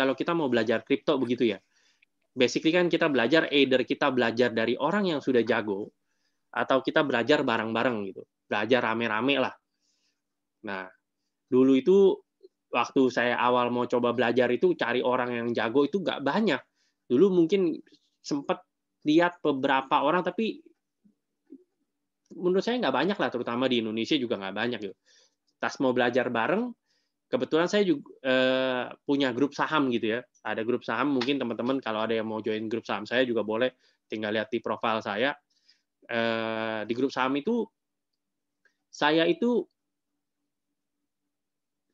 kalau kita mau belajar kripto begitu ya. Basically kan kita belajar either kita belajar dari orang yang sudah jago atau kita belajar bareng-bareng gitu. Belajar rame-rame lah. Nah, dulu itu waktu saya awal mau coba belajar itu cari orang yang jago itu nggak banyak. Dulu mungkin sempat lihat beberapa orang tapi menurut saya nggak banyak lah terutama di Indonesia juga nggak banyak gitu. Tas mau belajar bareng kebetulan saya juga uh, eh, punya grup saham gitu ya. Ada grup saham, mungkin teman-teman kalau ada yang mau join grup saham saya juga boleh tinggal lihat di profil saya. Uh, di grup saham itu saya itu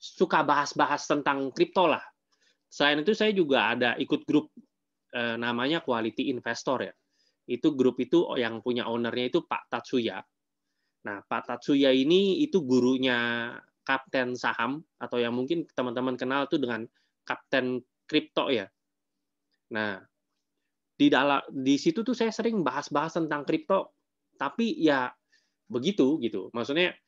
suka bahas-bahas tentang kripto lah. Selain itu saya juga ada ikut grup uh, namanya Quality Investor ya. Itu grup itu yang punya ownernya itu Pak Tatsuya. Nah, Pak Tatsuya ini itu gurunya kapten saham atau yang mungkin teman-teman kenal itu dengan kapten kripto ya. Nah, di dalam di situ tuh saya sering bahas-bahas tentang kripto, tapi ya begitu gitu. Maksudnya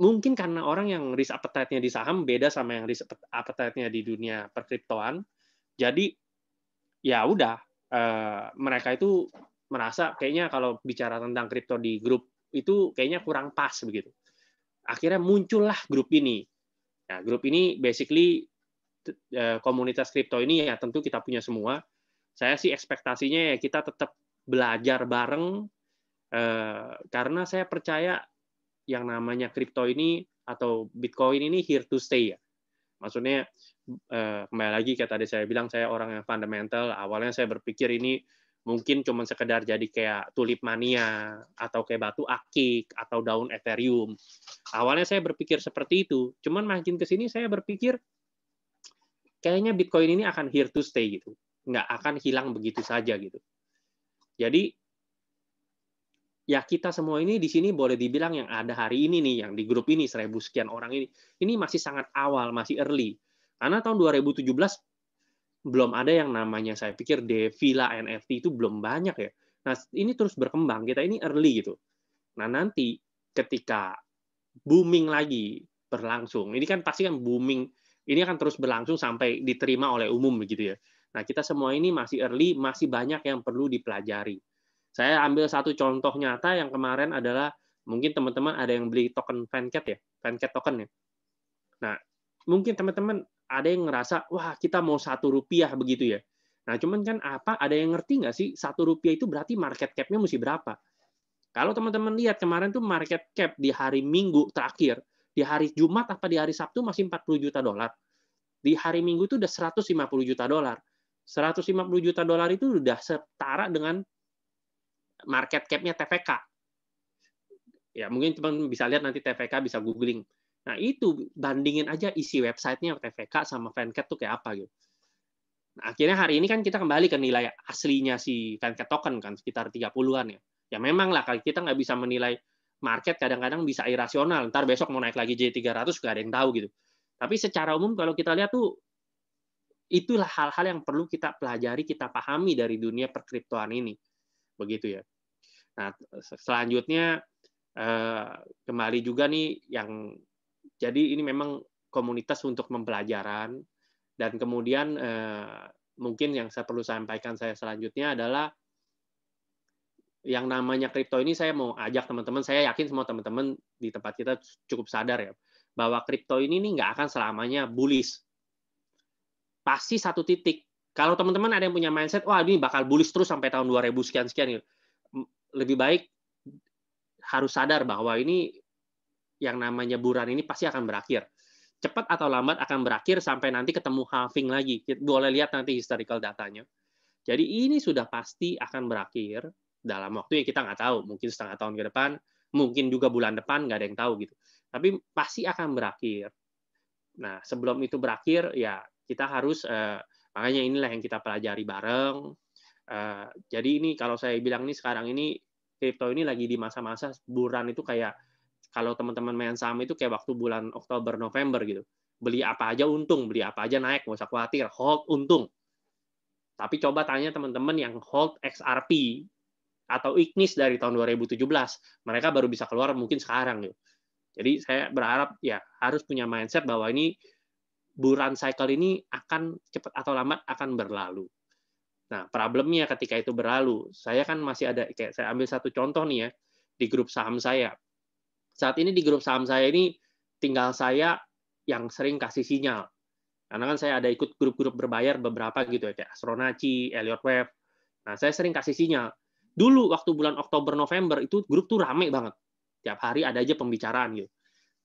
mungkin karena orang yang risk appetite-nya di saham beda sama yang risk appetite-nya di dunia perkriptoan. Jadi ya udah eh, mereka itu merasa kayaknya kalau bicara tentang kripto di grup itu kayaknya kurang pas begitu akhirnya muncullah grup ini. Nah, grup ini basically eh, komunitas kripto ini ya tentu kita punya semua. Saya sih ekspektasinya ya kita tetap belajar bareng eh, karena saya percaya yang namanya kripto ini atau Bitcoin ini here to stay ya. Maksudnya eh, kembali lagi kayak tadi saya bilang saya orang yang fundamental. Awalnya saya berpikir ini mungkin cuma sekedar jadi kayak tulip mania atau kayak batu akik atau daun ethereum. Awalnya saya berpikir seperti itu, cuman makin ke sini saya berpikir kayaknya Bitcoin ini akan here to stay gitu. Nggak akan hilang begitu saja gitu. Jadi ya kita semua ini di sini boleh dibilang yang ada hari ini nih yang di grup ini seribu sekian orang ini ini masih sangat awal, masih early. Karena tahun 2017 belum ada yang namanya saya pikir Devila NFT itu belum banyak ya. Nah, ini terus berkembang. Kita ini early gitu. Nah, nanti ketika booming lagi berlangsung. Ini kan pasti kan booming. Ini akan terus berlangsung sampai diterima oleh umum begitu ya. Nah, kita semua ini masih early, masih banyak yang perlu dipelajari. Saya ambil satu contoh nyata yang kemarin adalah mungkin teman-teman ada yang beli token Fancat ya, Fancat token ya. Nah, mungkin teman-teman ada yang ngerasa wah kita mau satu rupiah begitu ya. Nah cuman kan apa? Ada yang ngerti nggak sih satu rupiah itu berarti market cap-nya mesti berapa? Kalau teman-teman lihat kemarin tuh market cap di hari Minggu terakhir, di hari Jumat apa di hari Sabtu masih 40 juta dolar. Di hari Minggu itu udah 150 juta dolar. 150 juta dolar itu udah setara dengan market cap-nya TPK. Ya mungkin teman bisa lihat nanti TPK bisa googling Nah itu bandingin aja isi websitenya TVK sama Fancat tuh kayak apa gitu. Nah, akhirnya hari ini kan kita kembali ke nilai aslinya si Fancat token kan sekitar 30-an ya. Ya memang lah kalau kita nggak bisa menilai market kadang-kadang bisa irasional. Ntar besok mau naik lagi jadi 300 gak ada yang tahu gitu. Tapi secara umum kalau kita lihat tuh itulah hal-hal yang perlu kita pelajari, kita pahami dari dunia perkriptoan ini. Begitu ya. Nah, selanjutnya eh, kembali juga nih yang jadi ini memang komunitas untuk mempelajaran dan kemudian eh, mungkin yang saya perlu sampaikan saya selanjutnya adalah yang namanya kripto ini saya mau ajak teman-teman saya yakin semua teman-teman di tempat kita cukup sadar ya bahwa kripto ini nih nggak akan selamanya bullish pasti satu titik kalau teman-teman ada yang punya mindset wah ini bakal bullish terus sampai tahun 2000 sekian sekian gitu. lebih baik harus sadar bahwa ini yang namanya buran ini pasti akan berakhir. Cepat atau lambat akan berakhir sampai nanti ketemu halving lagi. boleh lihat nanti historical datanya. Jadi ini sudah pasti akan berakhir dalam waktu yang kita nggak tahu. Mungkin setengah tahun ke depan, mungkin juga bulan depan, nggak ada yang tahu gitu. Tapi pasti akan berakhir. Nah, sebelum itu berakhir, ya kita harus eh, makanya inilah yang kita pelajari bareng. Eh, jadi ini kalau saya bilang ini sekarang ini kripto ini lagi di masa-masa buran itu kayak kalau teman-teman main saham itu kayak waktu bulan Oktober November gitu beli apa aja untung beli apa aja naik nggak usah khawatir hold untung tapi coba tanya teman-teman yang hold XRP atau Ignis dari tahun 2017 mereka baru bisa keluar mungkin sekarang gitu jadi saya berharap ya harus punya mindset bahwa ini buran cycle ini akan cepat atau lambat akan berlalu Nah, problemnya ketika itu berlalu, saya kan masih ada kayak saya ambil satu contoh nih ya di grup saham saya. Saat ini di grup saham saya ini tinggal saya yang sering kasih sinyal. Karena kan saya ada ikut grup-grup berbayar beberapa gitu ya, kayak Astronaci, Elliot web, Nah, saya sering kasih sinyal. Dulu waktu bulan Oktober November itu grup tuh rame banget. Tiap hari ada aja pembicaraan gitu.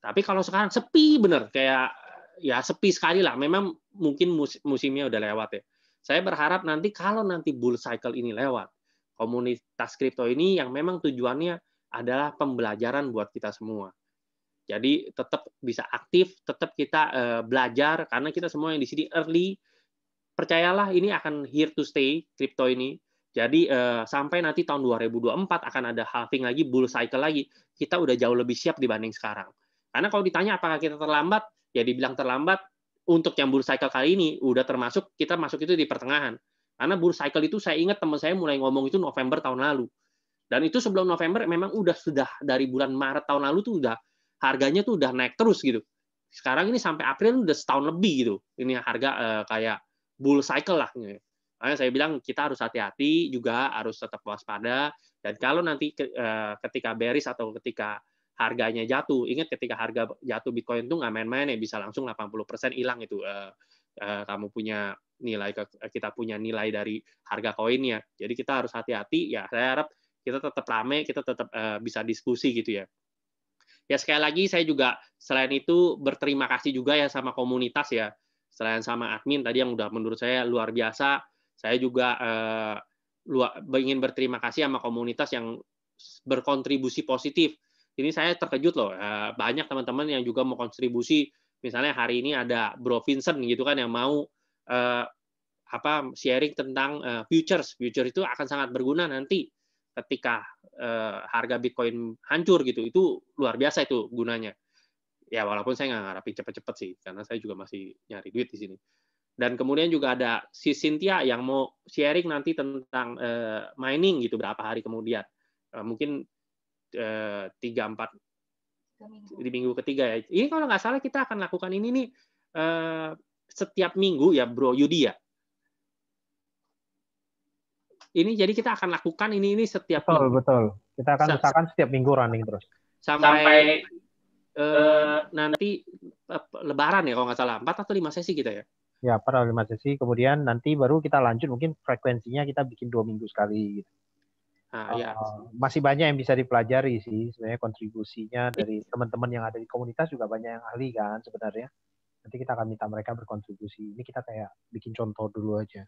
Tapi kalau sekarang sepi bener, kayak ya sepi sekali lah. Memang mungkin musimnya udah lewat ya. Saya berharap nanti kalau nanti bull cycle ini lewat, komunitas kripto ini yang memang tujuannya adalah pembelajaran buat kita semua. Jadi tetap bisa aktif, tetap kita uh, belajar karena kita semua yang di sini early. Percayalah ini akan here to stay kripto ini. Jadi uh, sampai nanti tahun 2024 akan ada halving lagi, bull cycle lagi. Kita udah jauh lebih siap dibanding sekarang. Karena kalau ditanya apakah kita terlambat, ya dibilang terlambat untuk yang bull cycle kali ini udah termasuk kita masuk itu di pertengahan. Karena bull cycle itu saya ingat teman saya mulai ngomong itu November tahun lalu. Dan itu sebelum November memang udah sudah dari bulan Maret tahun lalu tuh udah harganya tuh udah naik terus gitu. Sekarang ini sampai April udah setahun lebih gitu. Ini harga uh, kayak bull cycle lah. Gitu. Makanya saya bilang kita harus hati-hati juga harus tetap waspada dan kalau nanti uh, ketika bearish atau ketika harganya jatuh, ingat ketika harga jatuh Bitcoin tuh nggak main-main ya bisa langsung 80% persen hilang itu Uh, kamu punya nilai kita punya nilai dari harga koinnya. Jadi kita harus hati-hati ya. Saya harap kita tetap rame, kita tetap uh, eh, bisa diskusi gitu ya. Ya sekali lagi saya juga selain itu berterima kasih juga ya sama komunitas ya. Selain sama admin tadi yang udah menurut saya luar biasa, saya juga uh, eh, luar, ingin berterima kasih sama komunitas yang berkontribusi positif. Ini saya terkejut loh, uh, banyak teman-teman yang juga mau kontribusi. Misalnya hari ini ada Bro Vincent gitu kan yang mau uh, apa sharing tentang uh, futures. Future itu akan sangat berguna nanti ketika uh, harga Bitcoin hancur gitu itu luar biasa itu gunanya ya walaupun saya nggak ngarapin cepet-cepet sih karena saya juga masih nyari duit di sini dan kemudian juga ada si Cynthia yang mau sharing nanti tentang uh, mining gitu berapa hari kemudian uh, mungkin tiga empat di minggu ketiga ya ini kalau nggak salah kita akan lakukan ini nih setiap minggu ya Bro Yudi ya ini jadi kita akan lakukan ini ini setiap betul minggu. betul kita akan Sa usahakan setiap minggu running terus sampai, sampai uh, nanti eh, lebaran ya kalau nggak salah empat atau lima sesi kita gitu ya ya empat atau lima sesi kemudian nanti baru kita lanjut mungkin frekuensinya kita bikin dua minggu sekali gitu. Nah, uh, ya. Masih banyak yang bisa dipelajari sih sebenarnya kontribusinya dari iya. teman-teman yang ada di komunitas juga banyak yang ahli kan sebenarnya. Nanti kita akan minta mereka berkontribusi. Ini kita kayak bikin contoh dulu aja.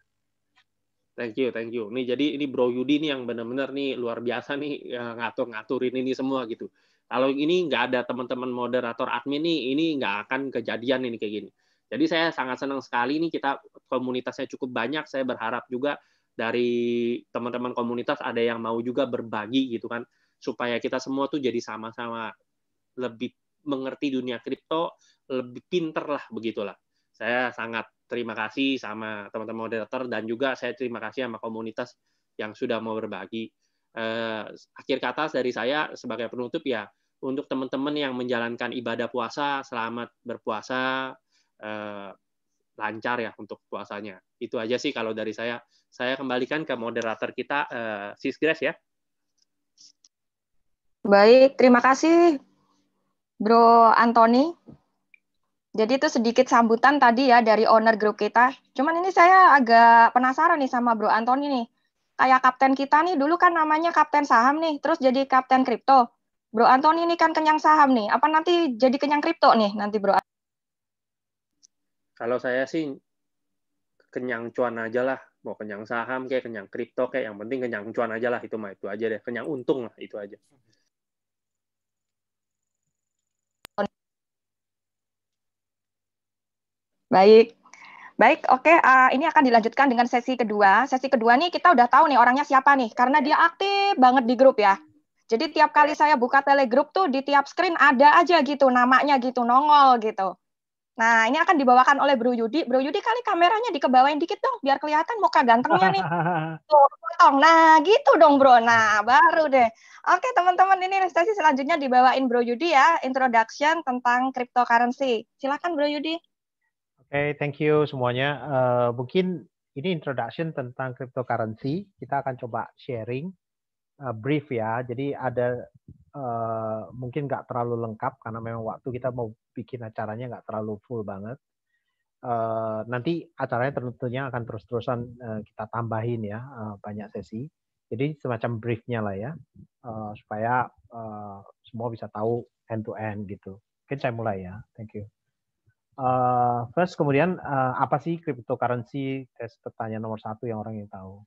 Thank you, thank you. Nih jadi ini Bro Yudi nih yang benar-benar nih luar biasa nih ya, ngatur-ngaturin ini semua gitu. Kalau ini nggak ada teman-teman moderator admin nih, ini nggak akan kejadian ini kayak gini. Jadi saya sangat senang sekali nih kita komunitasnya cukup banyak. Saya berharap juga dari teman-teman komunitas ada yang mau juga berbagi gitu kan, supaya kita semua tuh jadi sama-sama lebih mengerti dunia kripto, lebih pinter lah begitulah. Saya sangat terima kasih sama teman-teman moderator dan juga saya terima kasih sama komunitas yang sudah mau berbagi. Eh, akhir kata dari saya sebagai penutup ya untuk teman-teman yang menjalankan ibadah puasa selamat berpuasa eh, lancar ya untuk puasanya. Itu aja sih kalau dari saya. Saya kembalikan ke moderator kita eh, Sis Grace ya. Baik, terima kasih Bro Antoni. Jadi itu sedikit sambutan tadi ya dari owner grup kita. Cuman ini saya agak penasaran nih sama Bro Antoni nih. Kayak kapten kita nih dulu kan namanya kapten saham nih, terus jadi kapten kripto. Bro Antoni ini kan kenyang saham nih, apa nanti jadi kenyang kripto nih nanti Bro? Kalau saya sih kenyang cuan aja lah, mau kenyang saham kayak kenyang kripto kayak yang penting kenyang cuan aja lah itu mah itu aja deh, kenyang untung lah itu aja. Baik. Baik, oke. Okay. Uh, eh, ini akan dilanjutkan dengan sesi kedua. Sesi kedua nih kita udah tahu nih orangnya siapa nih, karena dia aktif banget di grup ya. Jadi tiap kali saya buka telegrup tuh di tiap screen ada aja gitu namanya gitu, nongol gitu. Nah, ini akan dibawakan oleh Bro Yudi. Bro Yudi kali kameranya dikebawain dikit dong, biar kelihatan muka gantengnya nih. Tuh, potong. Nah, gitu dong Bro. Nah, baru deh. Oke teman-teman, ini sesi selanjutnya dibawain Bro Yudi ya, introduction tentang cryptocurrency. Silakan Bro Yudi okay, thank you semuanya. Uh, mungkin ini introduction tentang cryptocurrency. Kita akan coba sharing uh, brief ya. Jadi ada uh, mungkin nggak terlalu lengkap karena memang waktu kita mau bikin acaranya nggak terlalu full banget. Uh, nanti acaranya tentunya akan terus-terusan uh, kita tambahin ya uh, banyak sesi. Jadi semacam briefnya lah ya uh, supaya uh, semua bisa tahu end to end gitu. Mungkin saya mulai ya. Thank you. Uh, eh, first kemudian uh, apa sih cryptocurrency? Tes pertanyaan nomor satu yang orang yang tahu.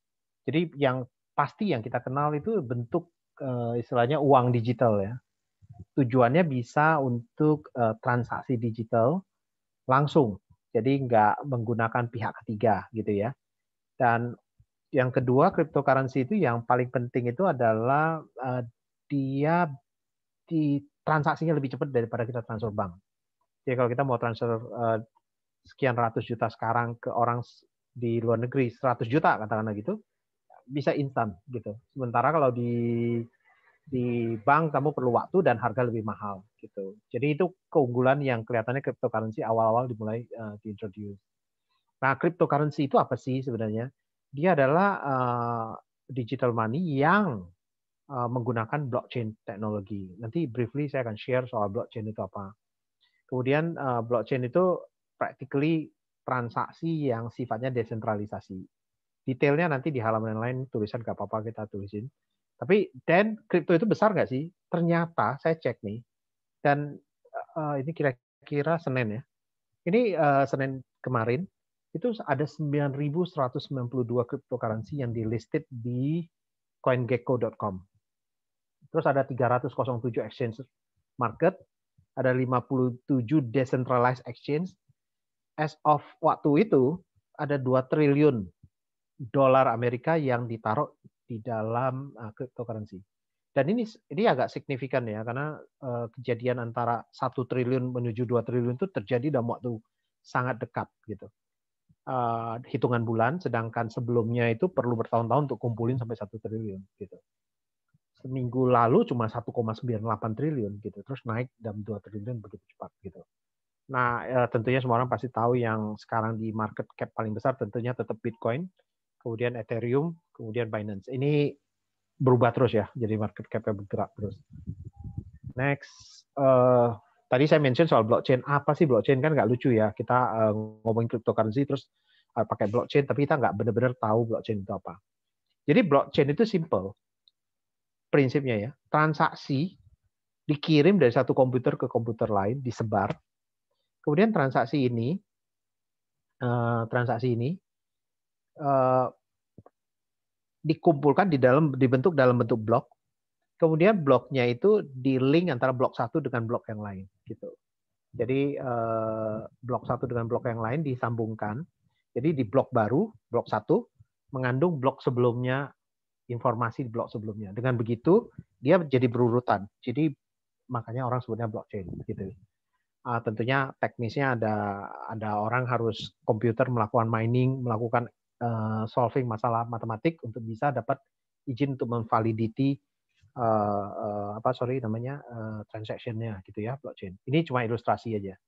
Jadi yang pasti yang kita kenal itu bentuk uh, istilahnya uang digital ya. Tujuannya bisa untuk uh, transaksi digital langsung. Jadi nggak menggunakan pihak ketiga gitu ya. Dan yang kedua cryptocurrency itu yang paling penting itu adalah uh, dia di transaksinya lebih cepat daripada kita transfer bank jadi ya, kalau kita mau transfer eh, sekian ratus juta sekarang ke orang di luar negeri 100 juta katakanlah gitu bisa instan gitu. Sementara kalau di di bank kamu perlu waktu dan harga lebih mahal gitu. Jadi itu keunggulan yang kelihatannya cryptocurrency awal-awal dimulai uh, eh, introduce. Nah, cryptocurrency itu apa sih sebenarnya? Dia adalah uh, digital money yang uh, menggunakan blockchain teknologi. Nanti briefly saya akan share soal blockchain itu apa. Kemudian uh, blockchain itu practically transaksi yang sifatnya desentralisasi. Detailnya nanti di halaman lain tulisan gak apa-apa kita tulisin. Tapi dan kripto itu besar nggak sih? Ternyata saya cek nih dan uh, ini kira-kira Senin ya. Ini uh, Senin kemarin itu ada 9.192 cryptocurrency yang dilisted di coingecko.com. Terus ada 307 exchange market, ada 57 decentralized exchange. As of waktu itu ada 2 triliun dolar Amerika yang ditaruh di dalam uh, cryptocurrency. Dan ini ini agak signifikan ya karena uh, kejadian antara satu triliun menuju 2 triliun itu terjadi dalam waktu sangat dekat gitu. Uh, hitungan bulan sedangkan sebelumnya itu perlu bertahun-tahun untuk kumpulin sampai satu triliun gitu seminggu lalu cuma 1,98 triliun gitu terus naik dalam 2 triliun begitu cepat gitu nah ya, tentunya semua orang pasti tahu yang sekarang di market cap paling besar tentunya tetap Bitcoin kemudian Ethereum kemudian Binance ini berubah terus ya jadi market capnya bergerak terus next uh, tadi saya mention soal blockchain apa sih blockchain kan nggak lucu ya kita uh, ngomongin cryptocurrency terus uh, pakai blockchain tapi kita nggak benar-benar tahu blockchain itu apa jadi blockchain itu simple prinsipnya ya, transaksi dikirim dari satu komputer ke komputer lain, disebar. Kemudian transaksi ini, eh, transaksi ini eh, dikumpulkan di dalam dibentuk dalam bentuk blok. Kemudian bloknya itu di link antara blok satu dengan blok yang lain, gitu. Jadi eh, blok satu dengan blok yang lain disambungkan. Jadi di blok baru, blok satu mengandung blok sebelumnya informasi di blok sebelumnya. Dengan begitu dia jadi berurutan. Jadi makanya orang sebutnya blockchain gitu. Uh, tentunya teknisnya ada ada orang harus komputer melakukan mining, melakukan uh, solving masalah matematik untuk bisa dapat izin untuk memvalidity uh, eh, uh, eh, apa sorry namanya uh, transactionnya gitu ya blockchain. Ini cuma ilustrasi aja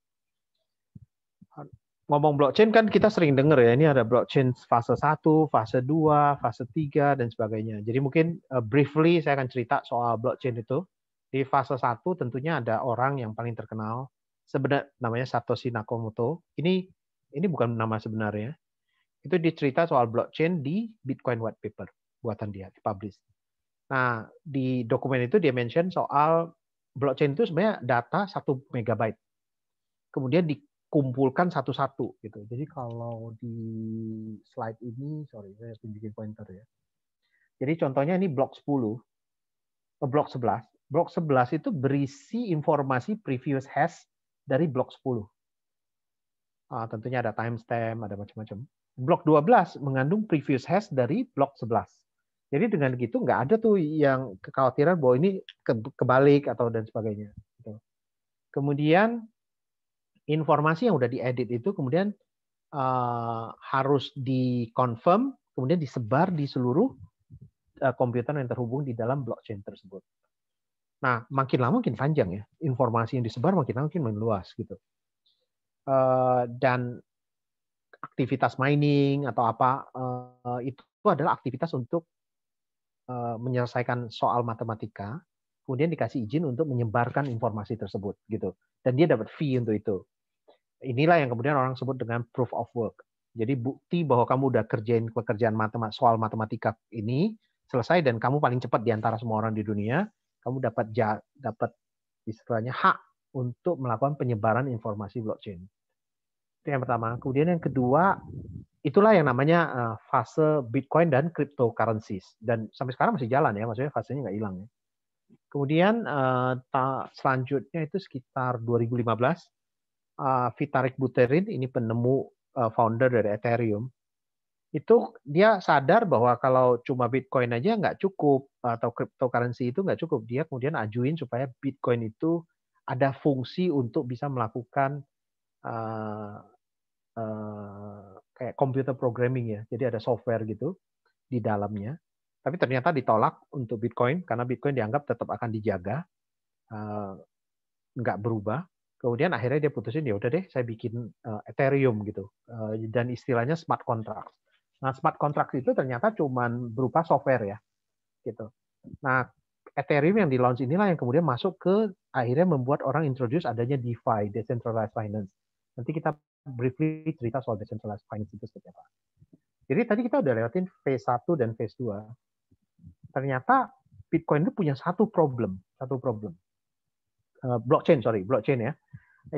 ngomong blockchain kan kita sering dengar ya ini ada blockchain fase 1, fase 2, fase 3 dan sebagainya. Jadi mungkin uh, briefly saya akan cerita soal blockchain itu. Di fase 1 tentunya ada orang yang paling terkenal sebenarnya namanya Satoshi Nakamoto. Ini ini bukan nama sebenarnya. Itu dicerita soal blockchain di Bitcoin white paper buatan dia, di publish Nah, di dokumen itu dia mention soal blockchain itu sebenarnya data 1 megabyte. Kemudian di kumpulkan satu-satu gitu. Jadi kalau di slide ini, sorry saya tunjukin pointer ya. Jadi contohnya ini blok 10, eh, blok 11. Blok 11 itu berisi informasi previous hash dari blok 10. Ah, tentunya ada timestamp, ada macam-macam. Blok 12 mengandung previous hash dari blok 11. Jadi dengan gitu nggak ada tuh yang kekhawatiran bahwa ini kebalik atau dan sebagainya. Gitu. Kemudian informasi yang sudah diedit itu kemudian uh, harus dikonfirm, kemudian disebar di seluruh uh, komputer yang terhubung di dalam blockchain tersebut. Nah, makin lama makin panjang ya. Informasi yang disebar makin lama makin meluas gitu. Uh, dan aktivitas mining atau apa uh, itu adalah aktivitas untuk menyelesaikan soal matematika kemudian dikasih izin untuk menyebarkan informasi tersebut gitu dan dia dapat fee untuk itu Inilah yang kemudian orang sebut dengan proof of work. Jadi bukti bahwa kamu udah kerjain pekerjaan matematika, soal matematika ini selesai dan kamu paling cepat di antara semua orang di dunia, kamu dapat dapat istilahnya hak untuk melakukan penyebaran informasi blockchain. Itu yang pertama. Kemudian yang kedua, itulah yang namanya eh, fase Bitcoin dan cryptocurrencies. Dan sampai sekarang masih jalan ya, maksudnya fasenya nggak hilang ya. Kemudian eh, selanjutnya itu sekitar 2015 uh, eh, Vitalik Buterin ini penemu uh, founder dari Ethereum itu dia sadar bahwa kalau cuma Bitcoin aja nggak cukup atau cryptocurrency itu nggak cukup dia kemudian ajuin supaya Bitcoin itu ada fungsi untuk bisa melakukan uh, uh, kayak computer programming ya jadi ada software gitu di dalamnya tapi ternyata ditolak untuk Bitcoin karena Bitcoin dianggap tetap akan dijaga uh, nggak berubah kemudian akhirnya dia putusin ya udah deh saya bikin uh, Ethereum gitu uh, dan istilahnya smart contract. Nah smart contract itu ternyata cuma berupa software ya gitu. Nah Ethereum yang di launch inilah yang kemudian masuk ke akhirnya membuat orang introduce adanya DeFi decentralized finance. Nanti kita briefly cerita soal decentralized finance itu seperti apa. Jadi tadi kita udah lewatin phase 1 dan phase 2. Ternyata Bitcoin itu punya satu problem, satu problem. Eh, blockchain sorry blockchain ya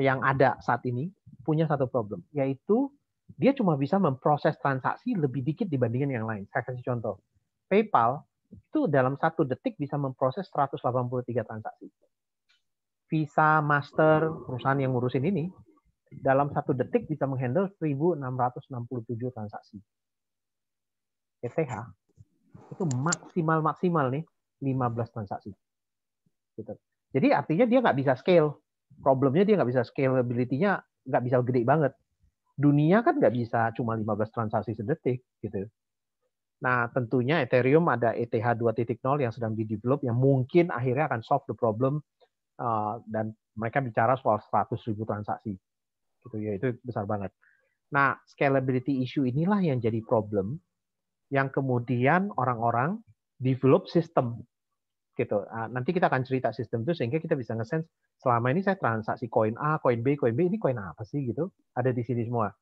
yang ada saat ini punya satu problem yaitu dia cuma bisa memproses transaksi lebih dikit dibandingkan yang lain. Saya kasih contoh. PayPal itu dalam satu detik bisa memproses 183 transaksi. Visa, Master, perusahaan yang ngurusin ini, dalam satu detik bisa menghandle 1.667 transaksi. ETH itu maksimal-maksimal nih 15 transaksi. Gitu. Jadi artinya dia nggak bisa scale. Problemnya dia nggak bisa scalability-nya nggak bisa gede banget. Dunia kan nggak bisa cuma 15 transaksi sedetik gitu. Nah, tentunya Ethereum ada ETH 2.0 yang sedang di-develop yang mungkin akhirnya akan solve the problem uh, dan mereka bicara soal 100 ribu transaksi. Gitu ya, itu besar banget. Nah, scalability issue inilah yang jadi problem yang kemudian orang-orang develop sistem gitu. Ah, nanti kita akan cerita sistem itu sehingga kita bisa ngesense selama ini saya transaksi koin A, koin B, koin B ini koin apa sih gitu. Ada di sini semua.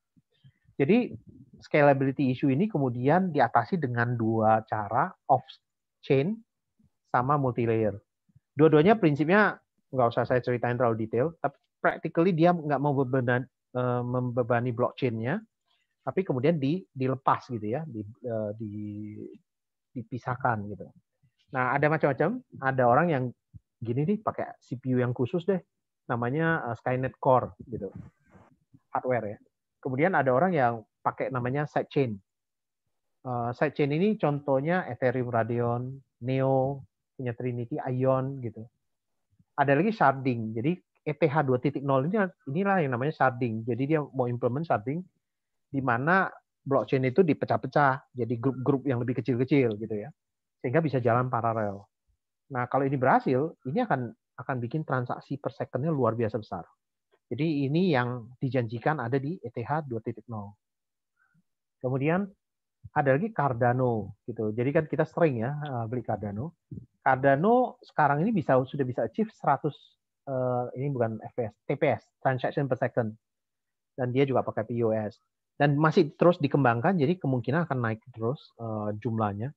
Jadi scalability issue ini kemudian diatasi dengan dua cara off chain sama multi layer. Dua-duanya prinsipnya nggak usah saya ceritain terlalu detail, tapi practically dia nggak mau beban, eh, membebani blockchainnya, tapi kemudian di, dilepas gitu ya, eh, dipisahkan gitu. Nah, ada macam-macam. Ada orang yang gini nih pakai CPU yang khusus deh. Namanya eh, Skynet Core gitu. Hardware ya. Kemudian ada orang yang pakai namanya sidechain. Uh, sidechain ini contohnya Ethereum Radeon, Neo, punya Trinity, Ion gitu. Ada lagi sharding. Jadi ETH 2.0 ini inilah yang namanya sharding. Jadi dia mau implement sharding di mana blockchain itu dipecah-pecah jadi grup-grup yang lebih kecil-kecil gitu ya sehingga bisa jalan paralel. Nah, kalau ini berhasil, ini akan akan bikin transaksi per secondnya luar biasa besar. Jadi ini yang dijanjikan ada di ETH 2.0. Kemudian ada lagi Cardano gitu. Jadi kan kita sering ya eh, beli Cardano. Cardano sekarang ini bisa sudah bisa achieve 100 eh, ini bukan FPS, TPS, transaction per second. Dan dia juga pakai POS. Dan masih terus dikembangkan, jadi kemungkinan akan naik terus eh, jumlahnya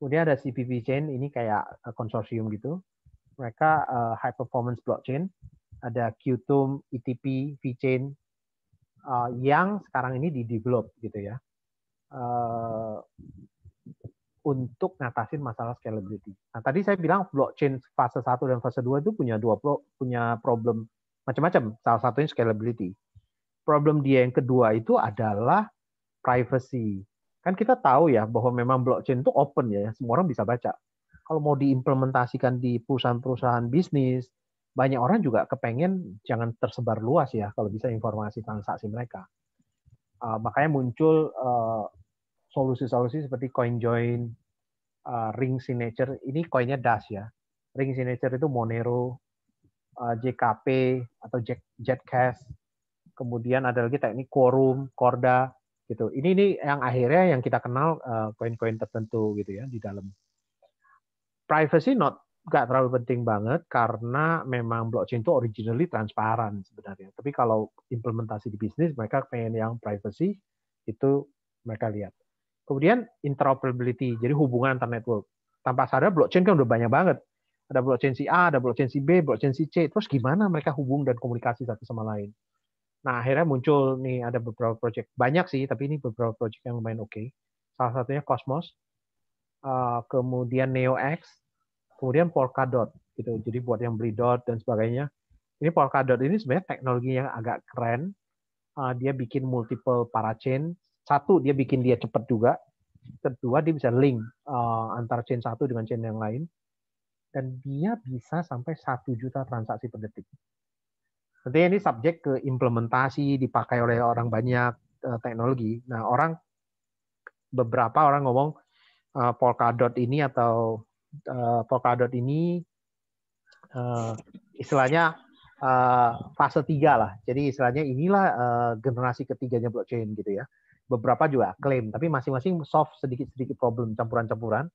Kemudian ada CPP Chain, ini kayak eh, konsorsium gitu. Mereka uh, high performance blockchain, ada Qtum, ETP, VChain uh, yang sekarang ini di develop gitu ya. Uh, untuk ngatasin masalah scalability. Nah, tadi saya bilang blockchain fase 1 dan fase 2 itu punya dua pro, punya problem macam-macam. Salah satunya scalability. Problem dia yang kedua itu adalah privacy kan kita tahu ya bahwa memang blockchain itu open ya, semua orang bisa baca. Kalau mau diimplementasikan di perusahaan-perusahaan bisnis, banyak orang juga kepengen jangan tersebar luas ya kalau bisa informasi transaksi mereka. Uh, makanya muncul solusi eh, solusi-solusi seperti CoinJoin, uh, Ring Signature, ini koinnya DAS ya. Ring Signature itu Monero, uh, ah, JKP atau Jet, cash kemudian ada lagi teknik Quorum, Corda, gitu ini ini yang akhirnya yang kita kenal eh, koin-koin uh, tertentu gitu ya di dalam privacy not nggak terlalu penting banget karena memang blockchain itu originally transparan sebenarnya tapi kalau implementasi di bisnis mereka pengen yang privacy itu mereka lihat kemudian interoperability jadi hubungan antar network tanpa sadar blockchain kan udah banyak banget ada blockchain si A, ada blockchain si B, blockchain si C. Terus gimana mereka hubung dan komunikasi satu sama lain? Nah akhirnya muncul nih ada beberapa project banyak sih tapi ini beberapa project yang lumayan oke. Okay. Salah satunya Cosmos, uh, kemudian NeoX, kemudian Polkadot gitu. Jadi buat yang beli dot dan sebagainya. Ini Polkadot ini sebenarnya teknologi yang agak keren. Eh, dia bikin multiple parachain. Satu dia bikin dia cepat juga. Kedua dia bisa link eh, antar chain satu dengan chain yang lain. Dan dia bisa sampai satu juta transaksi per detik Nanti ini subjek ke implementasi dipakai oleh orang banyak eh, teknologi. Nah, orang beberapa orang ngomong eh, Polkadot ini atau eh, Polkadot ini istilahnya fase tiga lah. Jadi istilahnya inilah generasi ketiganya blockchain gitu ya. Beberapa juga klaim, tapi masing-masing soft sedikit-sedikit problem campuran-campuran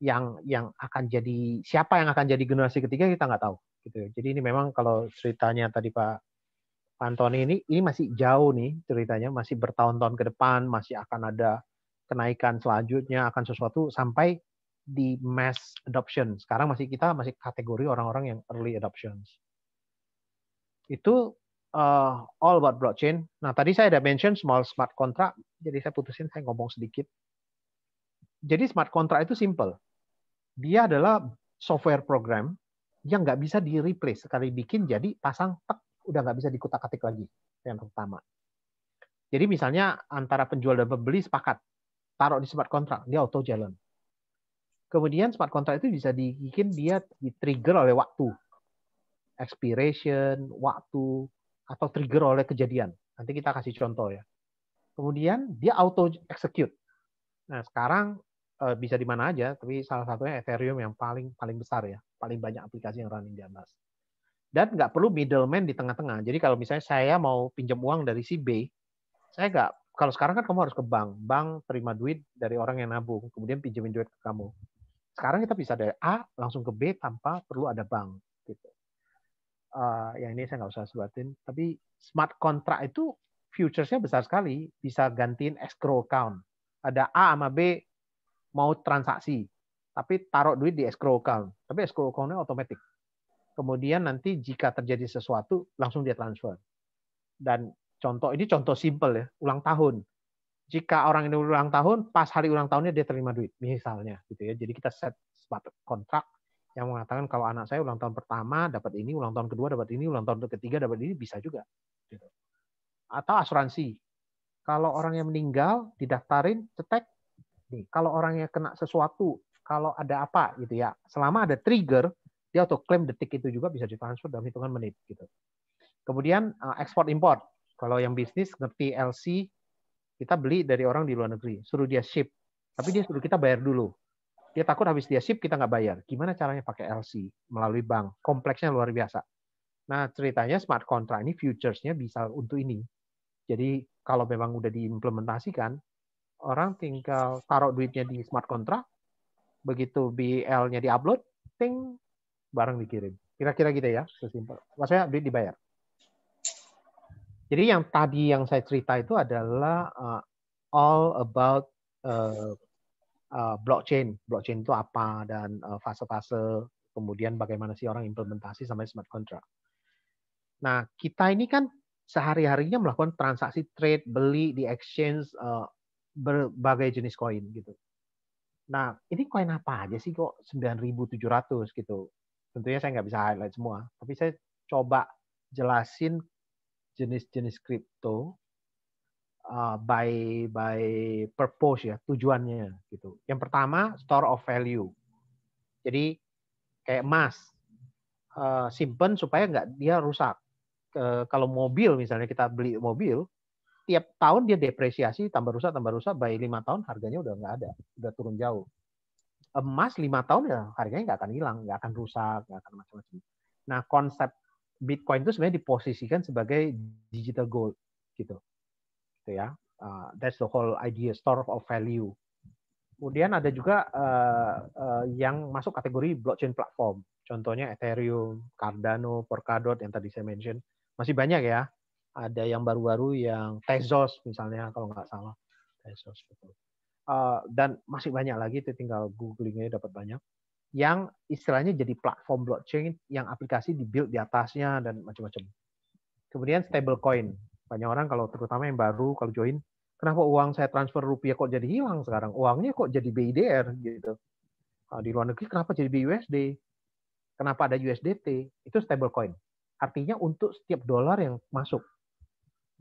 yang yang akan jadi siapa yang akan jadi generasi ketiga kita nggak tahu gitu. Jadi ini memang kalau ceritanya tadi Pak Antoni ini ini masih jauh nih ceritanya masih bertahun-tahun ke depan masih akan ada kenaikan selanjutnya akan sesuatu sampai di mass adoption. Sekarang masih kita masih kategori orang-orang yang early adoptions. Itu uh, all about blockchain. Nah, tadi saya ada mention small smart contract, jadi saya putusin saya ngomong sedikit. Jadi smart contract itu simple. Dia adalah software program yang nggak bisa di replace sekali bikin jadi pasang tek udah nggak bisa dikutak-atik lagi yang pertama jadi misalnya antara penjual dan pembeli sepakat taruh di smart contract dia auto jalan kemudian smart contract itu bisa dibikin dia di trigger oleh waktu expiration waktu atau trigger oleh kejadian nanti kita kasih contoh ya kemudian dia auto execute nah sekarang Eh, bisa di mana aja, tapi salah satunya Ethereum yang paling paling besar ya, paling banyak aplikasi yang running di atas. Dan nggak perlu middleman di tengah-tengah. Jadi kalau misalnya saya mau pinjam uang dari si B, saya nggak kalau sekarang kan kamu harus ke bank, bank terima duit dari orang yang nabung, kemudian pinjemin duit ke kamu. Sekarang kita bisa dari A langsung ke B tanpa perlu ada bank. Gitu. Uh, ya ini saya nggak usah sebutin, tapi smart contract itu futuresnya besar sekali, bisa gantiin escrow account. Ada A sama B mau transaksi, tapi taruh duit di escrow account. Tapi escrow account-nya otomatis. Kemudian nanti jika terjadi sesuatu, langsung dia transfer. Dan contoh ini contoh simple ya, ulang tahun. Jika orang ini ulang tahun, pas hari ulang tahunnya dia terima duit, misalnya gitu ya. Jadi kita set smart kontrak yang mengatakan kalau anak saya ulang tahun pertama dapat ini, ulang tahun kedua dapat ini, ulang tahun ketiga dapat ini bisa juga. Gitu. Atau asuransi. Kalau orang yang meninggal didaftarin, cetek, Nih, kalau orangnya kena sesuatu, kalau ada apa gitu ya, selama ada trigger, dia auto klaim detik itu juga bisa ditransfer dalam hitungan menit gitu. Kemudian ekspor eh, import. Kalau yang bisnis ngerti LC, kita beli dari orang di luar negeri, suruh dia ship, tapi dia suruh kita bayar dulu. Dia takut habis dia ship kita nggak bayar. Gimana caranya pakai LC melalui bank? Kompleksnya luar biasa. Nah ceritanya smart contract ini futuresnya bisa untuk ini. Jadi kalau memang udah diimplementasikan, orang tinggal taruh duitnya di smart contract, begitu BL-nya diupload, ting, barang dikirim. Kira-kira gitu ya, sesimpel. Maksudnya duit dibayar. Jadi yang tadi yang saya cerita itu adalah uh, all about uh, uh, blockchain. Blockchain itu apa dan fase-fase uh, kemudian bagaimana sih orang implementasi sampai smart contract. Nah, kita ini kan sehari-harinya melakukan transaksi trade, beli di exchange, uh, berbagai jenis koin gitu. Nah, ini koin apa aja sih kok 9.700 gitu. Tentunya saya nggak bisa highlight semua, tapi saya coba jelasin jenis-jenis kripto uh, by by purpose ya, tujuannya gitu. Yang pertama store of value. Jadi kayak emas uh, simpen supaya nggak dia rusak. Uh, kalau mobil misalnya kita beli mobil, tiap tahun dia depresiasi tambah rusak tambah rusak by lima tahun harganya udah nggak ada udah turun jauh emas lima tahun ya harganya nggak akan hilang nggak akan rusak nggak akan macam-macam nah konsep Bitcoin itu sebenarnya diposisikan sebagai digital gold gitu gitu ya uh, that's the whole idea store of value kemudian ada juga uh, uh, yang masuk kategori blockchain platform contohnya Ethereum Cardano Polkadot yang tadi saya mention masih banyak ya ada yang baru-baru yang Tezos misalnya kalau nggak salah Tezos betul uh, dan masih banyak lagi itu tinggal googlingnya dapat banyak yang istilahnya jadi platform blockchain yang aplikasi dibuild di atasnya dan macam-macam kemudian stablecoin banyak orang kalau terutama yang baru kalau join kenapa uang saya transfer rupiah kok jadi hilang sekarang uangnya kok jadi BIDR gitu eh, di luar negeri kenapa jadi BUSD kenapa ada USDT itu stablecoin artinya untuk setiap dolar yang masuk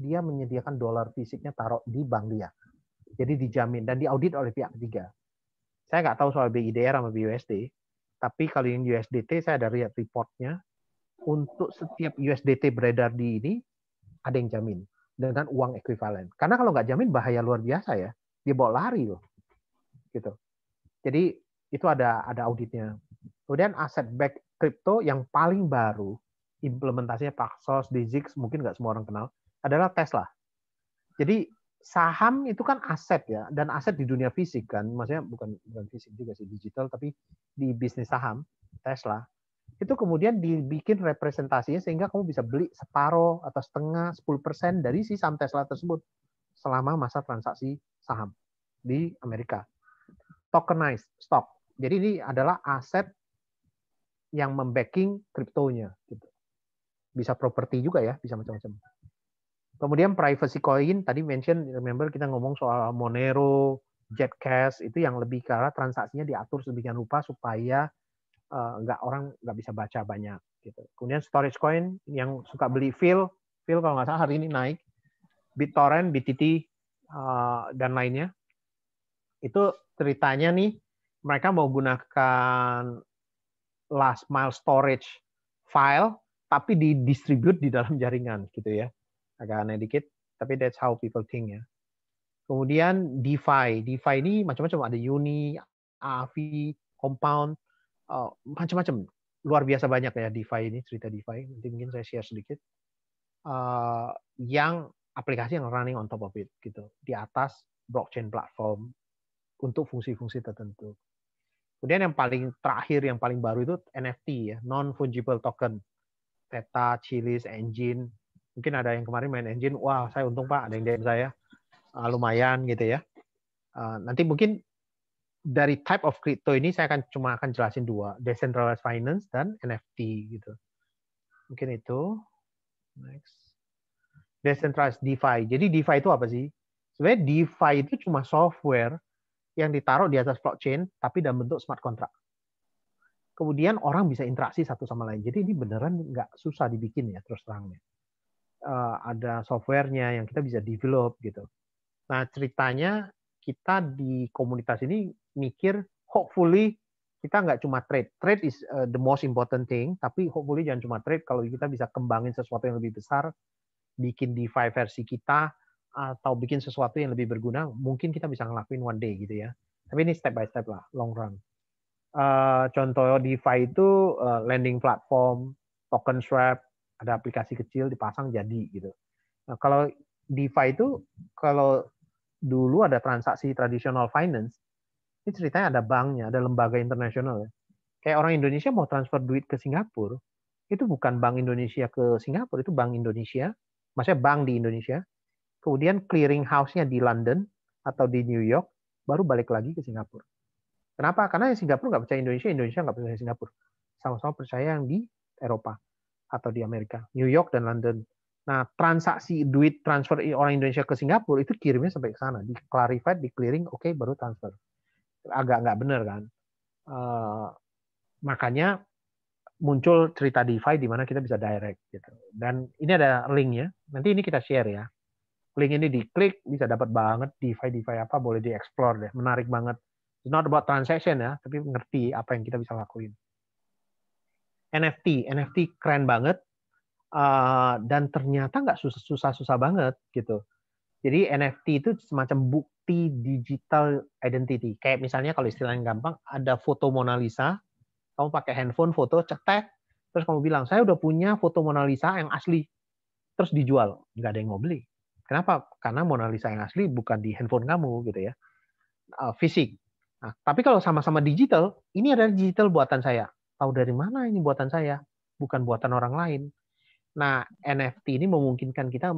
dia menyediakan dolar fisiknya taruh di bank dia. Jadi dijamin dan diaudit oleh pihak ketiga. Saya nggak tahu soal BIDR sama BUSD, tapi kalau yang USDT saya ada lihat reportnya. Untuk setiap USDT beredar di ini, ada yang jamin dengan uang ekuivalen. Karena kalau nggak jamin bahaya luar biasa ya, dia bawa lari loh, gitu. Jadi itu ada ada auditnya. Kemudian aset back kripto yang paling baru implementasinya Paxos, Dizix, mungkin nggak semua orang kenal adalah Tesla. Jadi saham itu kan aset ya dan aset di dunia fisik kan maksudnya bukan bukan fisik juga sih digital tapi di bisnis saham Tesla itu kemudian dibikin representasinya sehingga kamu bisa beli separuh atau setengah 10% dari si saham Tesla tersebut selama masa transaksi saham di Amerika. Tokenized stock. Jadi ini adalah aset yang membacking kriptonya gitu. Bisa properti juga ya, bisa macam-macam. Kemudian privacy coin tadi mention remember kita ngomong soal Monero, hmm. JetCash itu yang lebih karena transaksinya diatur sedemikian rupa supaya uh, nggak orang nggak bisa baca banyak gitu. Kemudian storage coin yang suka beli fill, fill kalau nggak salah hari ini naik, BitTorrent, BTT uh, eh, dan lainnya. Itu ceritanya nih mereka mau gunakan last mile storage file tapi didistribute di dalam jaringan gitu ya agak aneh dikit, tapi that's how people think ya. Kemudian DeFi, DeFi ini macam-macam ada Uni, AVI, Compound, uh, macam-macam. Luar biasa banyak ya DeFi ini cerita DeFi. Nanti mungkin saya share sedikit. Uh, yang aplikasi yang running on top of it gitu di atas blockchain platform untuk fungsi-fungsi tertentu. Kemudian yang paling terakhir, yang paling baru itu NFT ya, non fungible token, Theta, Chilis, Engine, mungkin ada yang kemarin main engine wah saya untung pak ada yang DM saya uh, lumayan gitu ya uh, nanti mungkin dari type of crypto ini saya akan cuma akan jelasin dua decentralized finance dan NFT gitu mungkin itu next decentralized DeFi jadi DeFi itu apa sih sebenarnya DeFi itu cuma software yang ditaruh di atas blockchain tapi dalam bentuk smart contract kemudian orang bisa interaksi satu sama lain jadi ini beneran nggak susah dibikin ya terus terangnya uh, ada softwarenya yang kita bisa develop gitu. Nah ceritanya kita di komunitas ini mikir hopefully kita nggak cuma trade. Trade is uh, the most important thing, tapi hopefully jangan cuma trade kalau kita bisa kembangin sesuatu yang lebih besar, bikin DeFi versi kita, atau bikin sesuatu yang lebih berguna, mungkin kita bisa ngelakuin one day gitu ya. Tapi ini step by step lah, long run. Uh, contoh DeFi itu uh, lending platform, token swap, ada aplikasi kecil dipasang jadi gitu. Nah, kalau DeFi itu kalau dulu ada transaksi tradisional finance, ini ceritanya ada banknya, ada lembaga internasional ya. Kayak orang Indonesia mau transfer duit ke Singapura, itu bukan Bank Indonesia ke Singapura, itu Bank Indonesia, maksudnya bank di Indonesia. Kemudian clearing house-nya di London atau di New York, baru balik lagi ke Singapura. Kenapa? Karena Singapura nggak percaya Indonesia, Indonesia nggak percaya Singapura. Sama-sama percaya yang di Eropa atau di Amerika, New York dan London. Nah, transaksi duit transfer orang Indonesia ke Singapura itu kirimnya sampai ke sana, di clarified, di clearing, oke okay, baru transfer. Agak nggak benar kan? Uh, makanya muncul cerita DeFi di mana kita bisa direct gitu. Dan ini ada linknya. Nanti ini kita share ya. Link ini diklik bisa dapat banget DeFi DeFi apa boleh dieksplor deh. Menarik banget. It's not about transaction ya, tapi ngerti apa yang kita bisa lakuin. NFT. NFT keren banget uh, dan ternyata nggak susah-susah banget gitu. Jadi NFT itu semacam bukti digital identity. Kayak misalnya kalau istilah yang gampang, ada foto Mona Lisa, kamu pakai handphone foto cetek, terus kamu bilang saya udah punya foto Mona Lisa yang asli, terus dijual, nggak ada yang mau beli. Kenapa? Karena Mona Lisa yang asli bukan di handphone kamu gitu ya, uh, fisik. Nah, tapi kalau sama-sama digital, ini adalah digital buatan saya tahu dari mana ini buatan saya, bukan buatan orang lain. Nah, NFT ini memungkinkan kita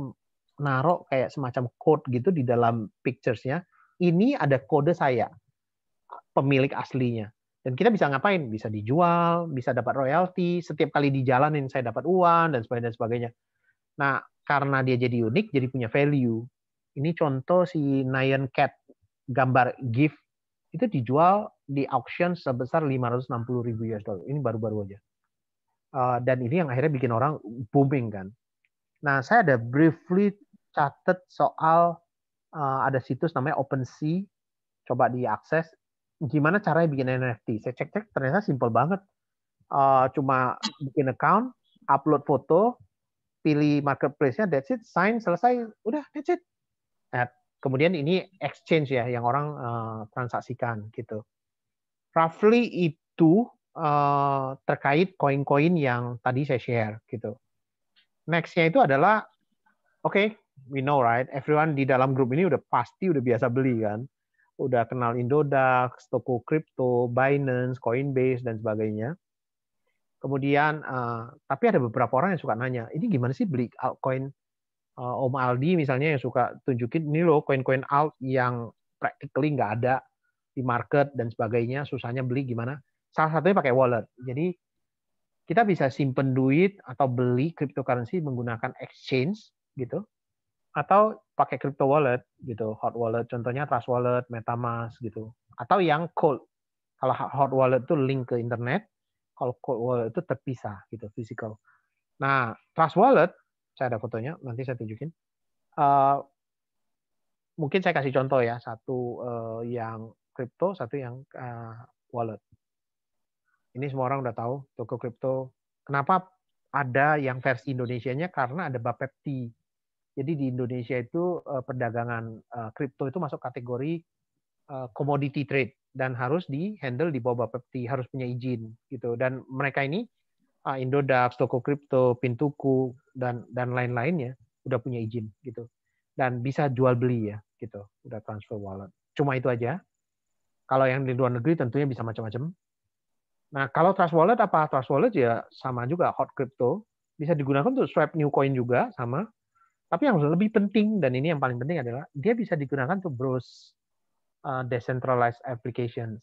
naruh kayak semacam code gitu di dalam pictures-nya. Ini ada kode saya, pemilik aslinya. Dan kita bisa ngapain? Bisa dijual, bisa dapat royalti, setiap kali dijalanin saya dapat uang, dan sebagainya. Dan sebagainya. Nah, karena dia jadi unik, jadi punya value. Ini contoh si Nyan Cat, gambar GIF, itu dijual di auction sebesar 560 ribu US dollar. Ini baru-baru aja. Eh, dan ini yang akhirnya bikin orang booming kan. Nah, saya ada briefly catat soal eh, ada situs namanya OpenSea. Coba diakses. Gimana caranya bikin NFT? Saya cek-cek ternyata simple banget. Eh, cuma bikin account, upload foto, pilih marketplace-nya, that's it, sign, selesai, udah, that's it. Nah, kemudian ini exchange ya, yang orang transaksikan gitu roughly itu uh, terkait koin-koin yang tadi saya share gitu. Nextnya itu adalah oke okay, we know right everyone di dalam grup ini udah pasti udah biasa beli kan udah kenal Indodax, toko kripto, Binance, Coinbase dan sebagainya. Kemudian, uh, tapi ada beberapa orang yang suka nanya, ini gimana sih beli altcoin? Uh, Om Aldi misalnya yang suka tunjukin, ini loh koin-koin alt yang practically nggak ada di market dan sebagainya, susahnya beli gimana. Salah satunya pakai wallet. Jadi kita bisa simpen duit atau beli cryptocurrency menggunakan exchange gitu atau pakai crypto wallet gitu, hot wallet contohnya Trust Wallet, MetaMask gitu atau yang cold. Kalau hot wallet itu link ke internet, kalau cold wallet itu terpisah gitu, physical. Nah, Trust Wallet saya ada fotonya, nanti saya tunjukin. Uh, mungkin saya kasih contoh ya, satu uh, yang kripto, satu yang uh, wallet. Ini semua orang udah tahu toko kripto. Kenapa ada yang versi Indonesianya? Karena ada Bapepti. Jadi di Indonesia itu uh, perdagangan uh, eh, kripto itu masuk kategori uh, commodity trade dan harus di handle di bawah Bapepti, harus punya izin gitu. Dan mereka ini uh, Indodax, toko kripto, Pintuku dan dan lain-lainnya udah punya izin gitu. Dan bisa jual beli ya gitu, udah transfer wallet. Cuma itu aja. Kalau yang di luar negeri tentunya bisa macam-macam. Nah, kalau Trust Wallet apa? Trust Wallet ya sama juga hot crypto. Bisa digunakan untuk swap new coin juga sama. Tapi yang lebih penting dan ini yang paling penting adalah dia bisa digunakan untuk browse uh, decentralized applications.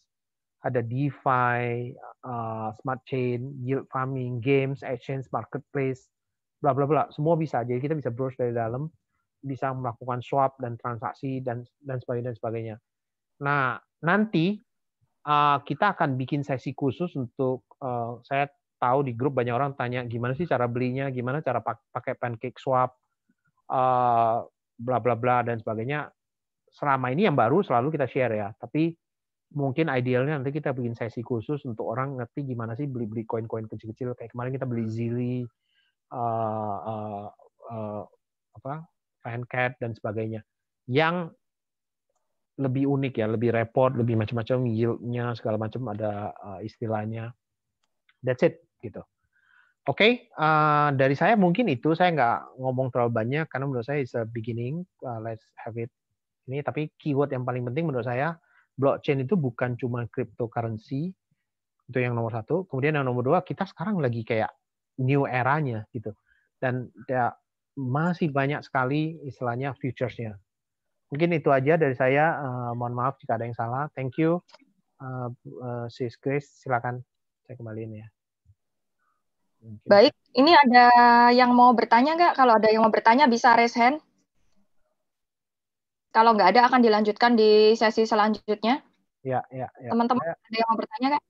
Ada DeFi, uh, smart chain, yield farming, games, exchange, marketplace, bla bla bla. Semua bisa. Jadi kita bisa browse dari dalam, bisa melakukan swap dan transaksi dan dan sebagainya dan sebagainya. Nah, Nanti uh, kita akan bikin sesi khusus untuk uh, saya tahu di grup banyak orang tanya gimana sih cara belinya, gimana cara pakai pancake swap, uh, bla bla bla dan sebagainya. Selama ini yang baru selalu kita share ya, tapi mungkin idealnya nanti kita bikin sesi khusus untuk orang ngerti gimana sih beli-beli koin-koin kecil-kecil kayak kemarin kita beli Zili, uh, uh, uh, apa, Fancat dan sebagainya yang lebih unik ya, lebih repot, lebih macam-macam yieldnya segala macam ada eh, istilahnya. That's it gitu. Oke, okay, uh, eh, dari saya mungkin itu saya nggak ngomong terlalu banyak karena menurut saya it's a beginning. Uh, let's have it ini. Tapi keyword yang paling penting menurut saya blockchain itu bukan cuma cryptocurrency itu yang nomor satu. Kemudian yang nomor dua kita sekarang lagi kayak new eranya gitu dan ya, masih banyak sekali istilahnya futuresnya Mungkin itu aja dari saya. Uh, mohon maaf jika ada yang salah. Thank you, uh, uh, Sis Grace. Silakan saya kembaliin ya. Baik, ini ada yang mau bertanya nggak? Kalau ada yang mau bertanya bisa raise hand. Kalau nggak ada akan dilanjutkan di sesi selanjutnya. Ya, ya. ya. Teman-teman ya. ada yang mau bertanya nggak?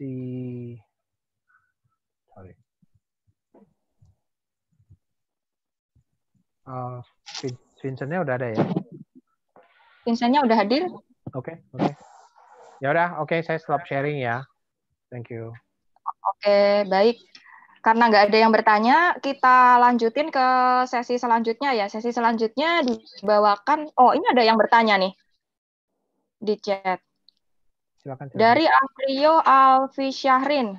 Si, sorry. Uh, Vincentnya udah ada ya? Vincentnya udah hadir. Oke, okay, oke. Okay. Ya udah, oke okay, saya stop sharing ya. Thank you. Oke, okay, baik. Karena nggak ada yang bertanya, kita lanjutin ke sesi selanjutnya ya. Sesi selanjutnya dibawakan. Oh, ini ada yang bertanya nih di chat. Silakan. silakan. Dari Afrio Alfi Syahrin.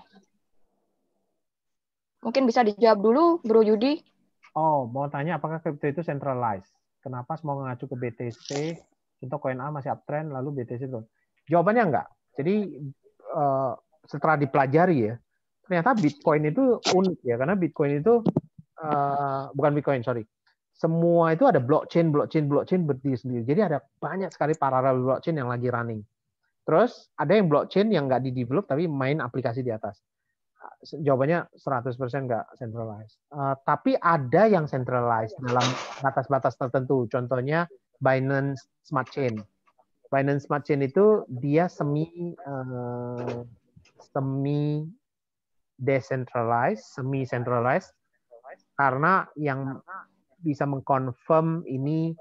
Mungkin bisa dijawab dulu, Bro Yudi. Oh, mau tanya apakah kripto itu centralized? kenapa semua mengacu ke BTC, contoh koin A masih uptrend, lalu BTC itu Jawabannya enggak. Jadi eh, setelah dipelajari ya, ternyata Bitcoin itu unik ya, karena Bitcoin itu eh, bukan Bitcoin, sorry. Semua itu ada blockchain, blockchain, blockchain berdiri sendiri. Jadi ada banyak sekali paralel blockchain yang lagi running. Terus ada yang blockchain yang enggak di develop tapi main aplikasi di atas jawabannya 100% nggak centralized. Uh, tapi ada yang centralized dalam batas-batas tertentu. Contohnya Binance Smart Chain. Binance Smart Chain itu dia semi uh, semi decentralized, semi centralized karena yang bisa mengkonfirm ini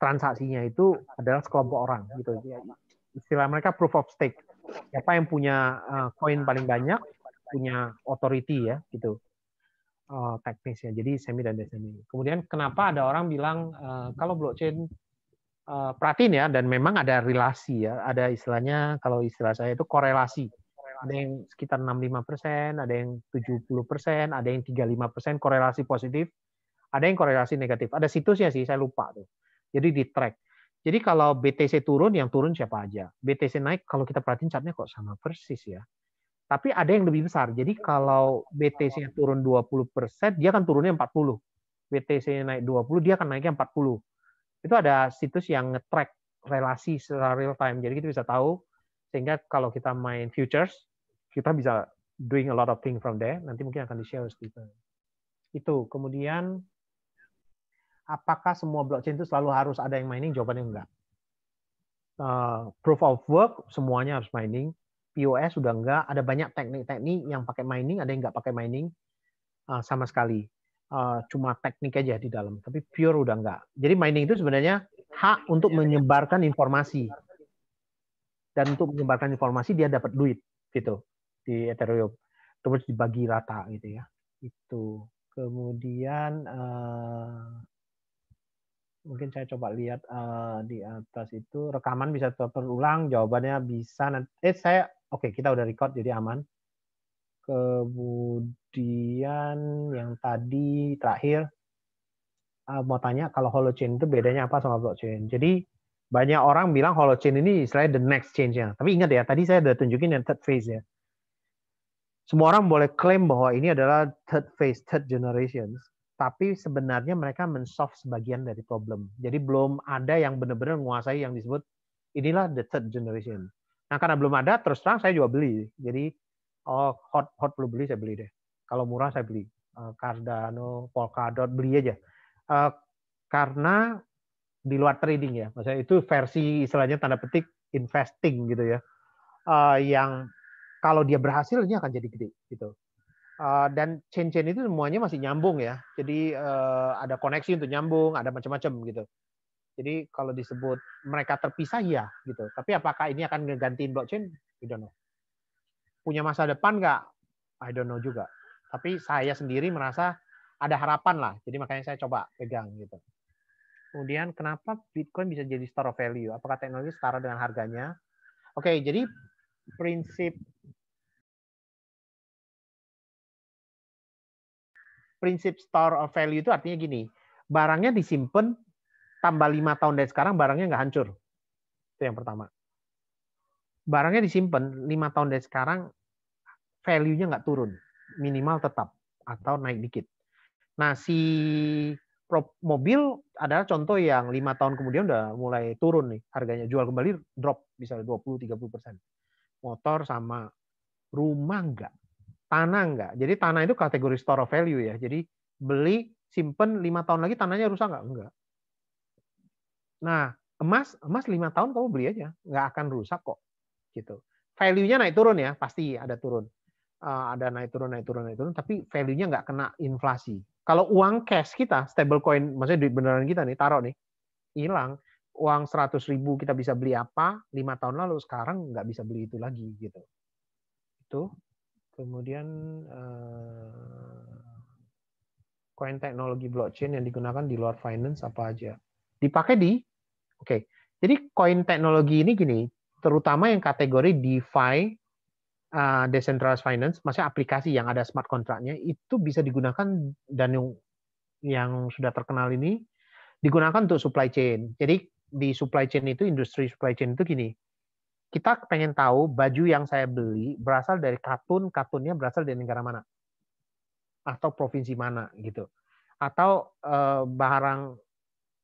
transaksinya itu adalah sekelompok orang gitu. Istilah mereka proof of stake. Siapa yang punya koin eh, uh, paling banyak, punya authority ya gitu uh, eh, teknisnya. Jadi semi dan desemi. Kemudian kenapa ada orang bilang uh, kalau blockchain uh, perhatiin ya dan memang ada relasi ya, ada istilahnya kalau istilah saya itu korelasi. Ada yang sekitar 65 persen, ada yang 70 persen, ada yang 35 persen korelasi positif, ada yang korelasi negatif. Ada situsnya sih, saya lupa tuh. Jadi di track. Jadi kalau BTC turun, yang turun siapa aja? BTC naik, kalau kita perhatiin catnya kok sama persis ya. Tapi ada yang lebih besar. Jadi kalau BTC-nya turun 20%, dia akan turunnya 40. BTC-nya naik 20, dia akan naiknya 40. Itu ada situs yang nge-track relasi secara real time. Jadi kita bisa tahu sehingga kalau kita main futures, kita bisa doing a lot of thing from there. Nanti mungkin akan di-share kita. Itu. Kemudian apakah semua blockchain itu selalu harus ada yang mining? Jawabannya enggak. Uh, proof of work semuanya harus mining. POS sudah enggak, ada banyak teknik-teknik yang pakai mining, ada yang enggak pakai mining eh, sama sekali. Eh, cuma teknik aja di dalam, tapi pure udah enggak. Jadi mining itu sebenarnya hak untuk menyebarkan informasi. Dan untuk menyebarkan informasi dia dapat duit gitu di Ethereum. Terus dibagi rata gitu ya. Itu. Kemudian eh, mungkin saya coba lihat uh, di atas itu rekaman bisa terulang jawabannya bisa nanti eh saya Oke, kita udah record jadi aman. Kemudian yang tadi terakhir eh, mau tanya kalau holochain itu bedanya apa sama blockchain. Jadi banyak orang bilang holochain ini istilahnya the next change-nya. Tapi ingat ya, tadi saya udah tunjukin yang third phase ya. Semua orang boleh klaim bahwa ini adalah third phase, third generation. Tapi sebenarnya mereka mensoft sebagian dari problem. Jadi belum ada yang benar-benar menguasai yang disebut inilah the third generation. Nah karena belum ada, terus terang saya juga beli. Jadi oh hot hot perlu beli saya beli deh. Kalau murah saya beli. Eh, Cardano, Polkadot beli aja. Eh, karena di luar trading ya, maksudnya itu versi istilahnya tanda petik investing gitu ya. Eh, yang kalau dia berhasil ini akan jadi gede gitu. dan chain-chain itu semuanya masih nyambung ya. Jadi ada koneksi untuk nyambung, ada macam-macam gitu. Jadi kalau disebut mereka terpisah ya gitu. Tapi apakah ini akan ngegantiin blockchain? I don't know. Punya masa depan nggak? I don't know juga. Tapi saya sendiri merasa ada harapan lah. Jadi makanya saya coba pegang gitu. Kemudian kenapa Bitcoin bisa jadi store of value? Apakah teknologi setara dengan harganya? Oke, jadi prinsip prinsip store of value itu artinya gini, barangnya disimpan tambah lima tahun dari sekarang barangnya nggak hancur. Itu yang pertama. Barangnya disimpan lima tahun dari sekarang, value-nya nggak turun. Minimal tetap atau naik dikit. Nah, si mobil adalah contoh yang lima tahun kemudian udah mulai turun nih harganya. Jual kembali drop bisa 20-30 persen. Motor sama rumah nggak, Tanah nggak. Jadi tanah itu kategori store of value ya. Jadi beli, simpen, lima tahun lagi tanahnya rusak nggak Enggak. Nah, emas emas lima tahun kamu beli aja, nggak akan rusak kok. Gitu. Value-nya naik turun ya, pasti ada turun. Uh, ada naik turun, naik turun, naik turun, tapi value-nya nggak kena inflasi. Kalau uang cash kita, stable coin, maksudnya duit beneran kita nih, taruh nih, hilang. Uang 100 ribu kita bisa beli apa, lima tahun lalu, sekarang nggak bisa beli itu lagi. gitu. Itu. Kemudian uh, teknologi blockchain yang digunakan di luar finance apa aja. Dipakai di Oke. Jadi koin teknologi ini gini, terutama yang kategori DeFi uh, decentralized finance, maksudnya aplikasi yang ada smart kontraknya itu bisa digunakan dan yang yang sudah terkenal ini digunakan untuk supply chain. Jadi di supply chain itu industri supply chain itu gini. Kita pengen tahu baju yang saya beli berasal dari katun, katunnya berasal dari negara mana atau provinsi mana gitu. Atau eh, barang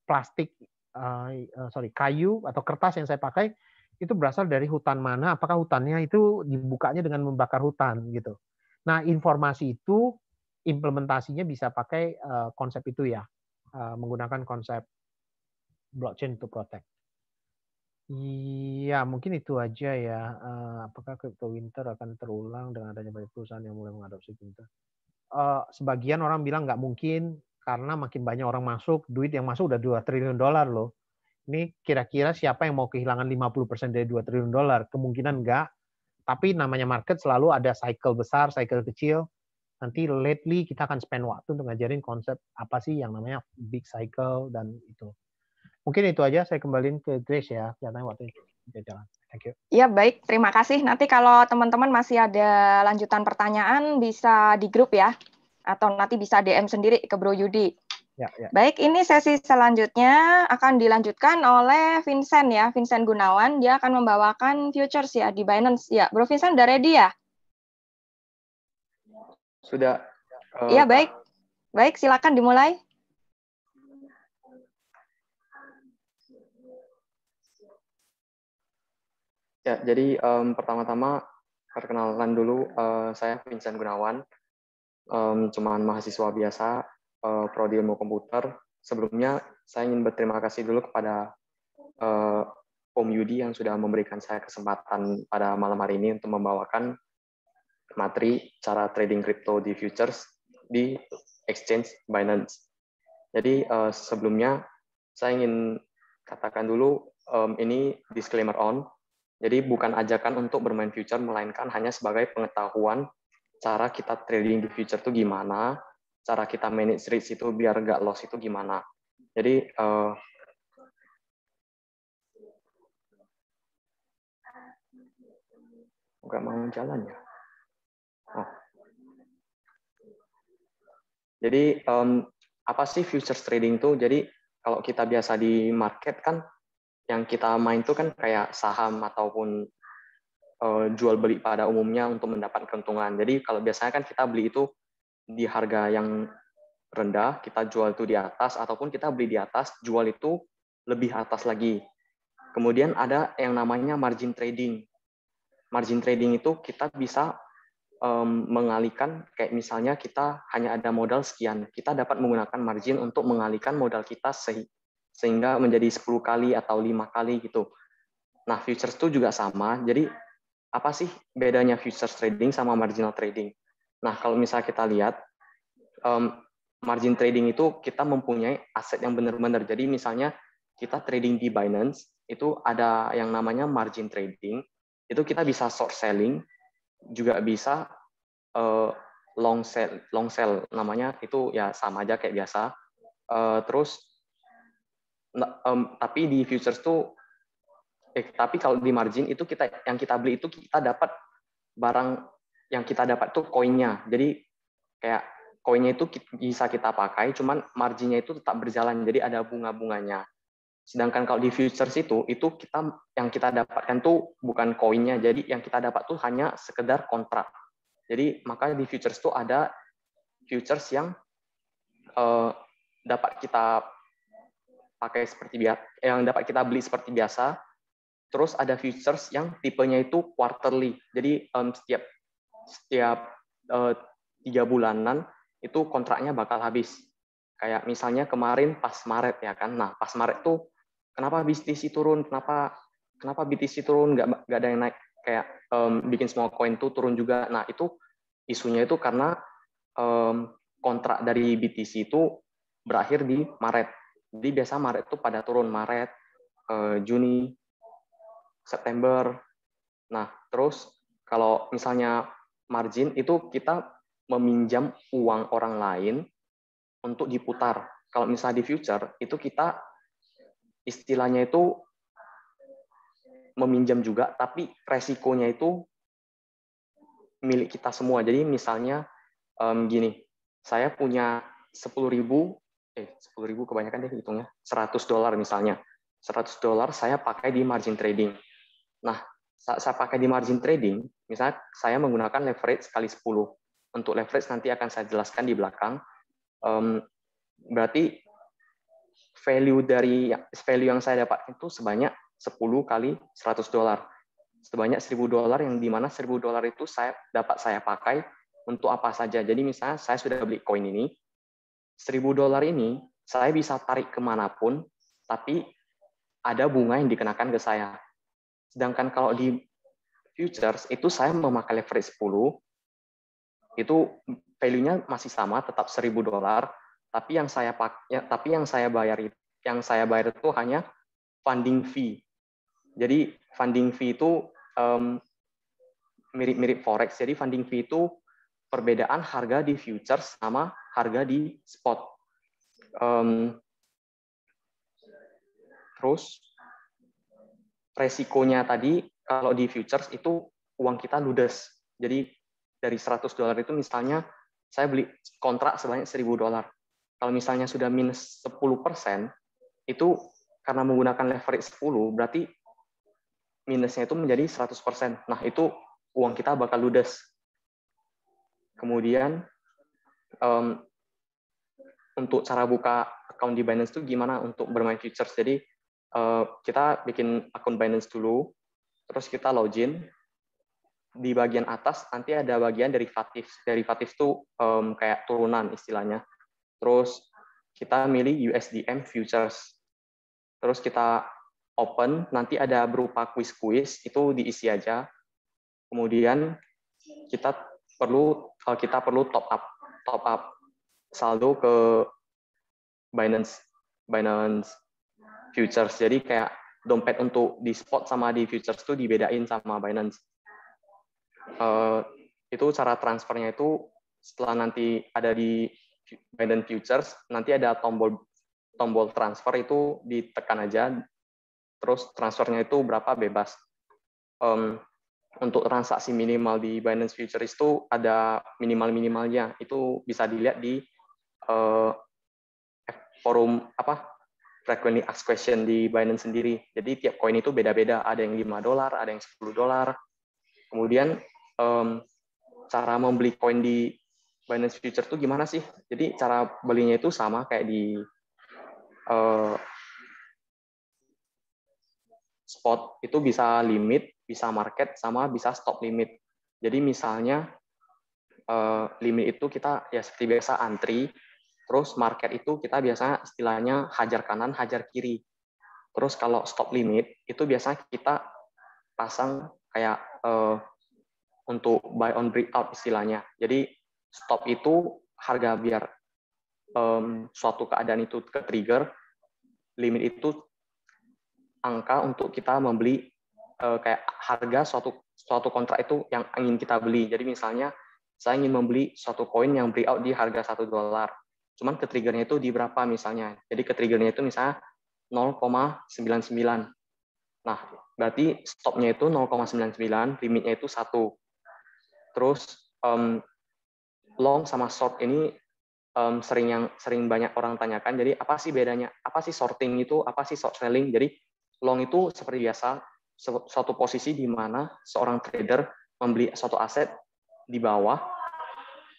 plastik Eh, eh, sorry kayu atau kertas yang saya pakai itu berasal dari hutan mana, apakah hutannya itu dibukanya dengan membakar hutan gitu. Nah, informasi itu implementasinya bisa pakai eh, konsep itu ya, menggunakan konsep blockchain to protect. Iya, mungkin itu aja ya. apakah crypto winter akan terulang dengan adanya banyak perusahaan yang mulai mengadopsi crypto? sebagian orang bilang nggak mungkin, karena makin banyak orang masuk, duit yang masuk udah 2 triliun dolar loh. Ini kira-kira siapa yang mau kehilangan 50% dari 2 triliun dolar? Kemungkinan enggak. Tapi namanya market selalu ada cycle besar, cycle kecil. Nanti lately kita akan spend waktu untuk ngajarin konsep apa sih yang namanya big cycle dan itu. Mungkin itu aja saya kembaliin ke Grace ya, Kelihatannya waktu itu jalan. Thank you. Ya baik, terima kasih. Nanti kalau teman-teman masih ada lanjutan pertanyaan bisa di grup ya atau nanti bisa DM sendiri ke Bro Yudi. Ya, ya. Baik, ini sesi selanjutnya akan dilanjutkan oleh Vincent ya, Vincent Gunawan. Dia akan membawakan futures ya di Binance. Ya, Bro Vincent udah ready ya? Sudah. Eh, iya, uh, baik. Baik, silakan dimulai. Ya, jadi um, pertama-tama perkenalan dulu uh, saya Vincent Gunawan um, cuman mahasiswa biasa uh, prodi ilmu komputer. Sebelumnya saya ingin berterima kasih dulu kepada uh, Om Yudi yang sudah memberikan saya kesempatan pada malam hari ini untuk membawakan materi cara trading crypto di futures di exchange Binance. Jadi uh, sebelumnya saya ingin katakan dulu um, ini disclaimer on. Jadi bukan ajakan untuk bermain future melainkan hanya sebagai pengetahuan cara kita trading di future itu gimana, cara kita manage risk itu biar nggak loss itu gimana. Jadi uh, nggak mau jalan ya. Oh. Jadi um, apa sih futures trading tuh? Jadi kalau kita biasa di market kan yang kita main tuh kan kayak saham ataupun Eh, jual beli pada umumnya untuk mendapat keuntungan. Jadi kalau biasanya kan kita beli itu di harga yang rendah, kita jual itu di atas ataupun kita beli di atas, jual itu lebih atas lagi. Kemudian ada yang namanya margin trading. Margin trading itu kita bisa um, mengalihkan kayak misalnya kita hanya ada modal sekian, kita dapat menggunakan margin untuk mengalihkan modal kita se sehingga menjadi 10 kali atau lima kali gitu. Nah, futures itu juga sama. Jadi apa sih bedanya futures trading sama marginal trading? Nah, kalau misalnya kita lihat, um, margin trading itu kita mempunyai aset yang benar-benar. Jadi misalnya kita trading di Binance, itu ada yang namanya margin trading, itu kita bisa short selling, juga bisa uh, long sell, long sell namanya itu ya sama aja kayak biasa. Uh, terus, um, tapi di futures tuh eh, tapi kalau di margin itu kita yang kita beli itu kita dapat barang yang kita dapat tuh koinnya. Jadi kayak koinnya itu bisa kita pakai, cuman marginnya itu tetap berjalan. Jadi ada bunga-bunganya. Sedangkan kalau di futures itu, itu kita yang kita dapatkan tuh bukan koinnya. Jadi yang kita dapat tuh hanya sekedar kontrak. Jadi makanya di futures tuh ada futures yang eh, dapat kita pakai seperti biasa, yang dapat kita beli seperti biasa, Terus ada futures yang tipenya itu quarterly. Jadi um, setiap setiap eh, tiga bulanan itu kontraknya bakal habis. Kayak misalnya kemarin pas Maret ya kan. Nah pas Maret tuh kenapa BTC turun? Kenapa kenapa BTC turun? Gak, gak ada yang naik. Kayak um, bikin semua koin tuh turun juga. Nah itu isunya itu karena um, kontrak dari BTC itu berakhir di Maret. Jadi biasa Maret itu pada turun Maret, eh, Juni, September. Nah, terus kalau misalnya margin itu kita meminjam uang orang lain untuk diputar. Kalau misalnya di future itu kita istilahnya itu meminjam juga tapi resikonya itu milik kita semua. Jadi misalnya um, gini, saya punya ribu, eh ribu kebanyakan deh hitungnya, 100 dolar misalnya. 100 dolar saya pakai di margin trading. Nah, saya pakai di margin trading, misalnya saya menggunakan leverage kali 10. Untuk leverage nanti akan saya jelaskan di belakang. berarti value dari ya, value yang saya dapat itu sebanyak 10 kali 100 dolar. Sebanyak 1000 dolar yang di mana 1000 dolar itu saya dapat saya pakai untuk apa saja. Jadi misalnya saya sudah beli koin ini, 1000 dolar ini saya bisa tarik kemanapun, tapi ada bunga yang dikenakan ke saya. Sedangkan kalau di futures itu saya memakai leverage 10 itu value-nya masih sama tetap 1000 dolar tapi yang saya pakai ya, tapi yang saya bayar yang saya bayar itu hanya funding fee. Jadi funding fee itu mirip mirip-mirip forex. Jadi funding fee itu perbedaan harga di futures sama harga di spot. Um, terus resikonya tadi kalau di futures itu uang kita ludes. Jadi dari 100 dolar itu misalnya saya beli kontrak sebanyak 1000 dolar. Kalau misalnya sudah minus 10 persen, itu karena menggunakan leverage 10, berarti minusnya itu menjadi 100 persen. Nah, itu uang kita bakal ludes. Kemudian, um, untuk cara buka account di Binance itu gimana untuk bermain futures. Jadi, Eh, kita bikin akun Binance dulu, terus kita login. Di bagian atas nanti ada bagian derivatif. Derivatif itu um, kayak turunan istilahnya. Terus kita milih USDM futures. Terus kita open, nanti ada berupa kuis-kuis, itu diisi aja. Kemudian kita perlu eh, kita perlu top up top up saldo ke Binance Binance futures. Jadi kayak dompet untuk di spot sama di futures itu dibedain sama Binance. Uh, itu cara transfernya itu setelah nanti ada di Binance futures, nanti ada tombol tombol transfer itu ditekan aja. Terus transfernya itu berapa bebas. Um, untuk transaksi minimal di Binance Futures itu ada minimal-minimalnya. Itu bisa dilihat di uh, forum apa frequently asked question di Binance sendiri. Jadi tiap koin itu beda-beda, ada yang 5 dolar, ada yang 10 dolar. Kemudian um, cara membeli koin di Binance Future itu gimana sih? Jadi cara belinya itu sama kayak di uh, spot itu bisa limit, bisa market, sama bisa stop limit. Jadi misalnya uh, limit itu kita ya seperti biasa antri, Terus market itu kita biasanya istilahnya hajar kanan, hajar kiri. Terus kalau stop limit itu biasanya kita pasang kayak uh, untuk buy on breakout istilahnya. Jadi stop itu harga biar um, suatu keadaan itu ke trigger, limit itu angka untuk kita membeli uh, kayak harga suatu suatu kontrak itu yang ingin kita beli. Jadi misalnya saya ingin membeli suatu koin yang breakout di harga satu dolar. Cuman ke itu di berapa misalnya. Jadi ke itu misalnya 0,99. Nah, berarti stopnya itu 0,99, limitnya itu 1. Terus um, long sama short ini um, sering yang sering banyak orang tanyakan. Jadi apa sih bedanya? Apa sih shorting itu? Apa sih short selling? Jadi long itu seperti biasa suatu posisi di mana seorang trader membeli suatu aset di bawah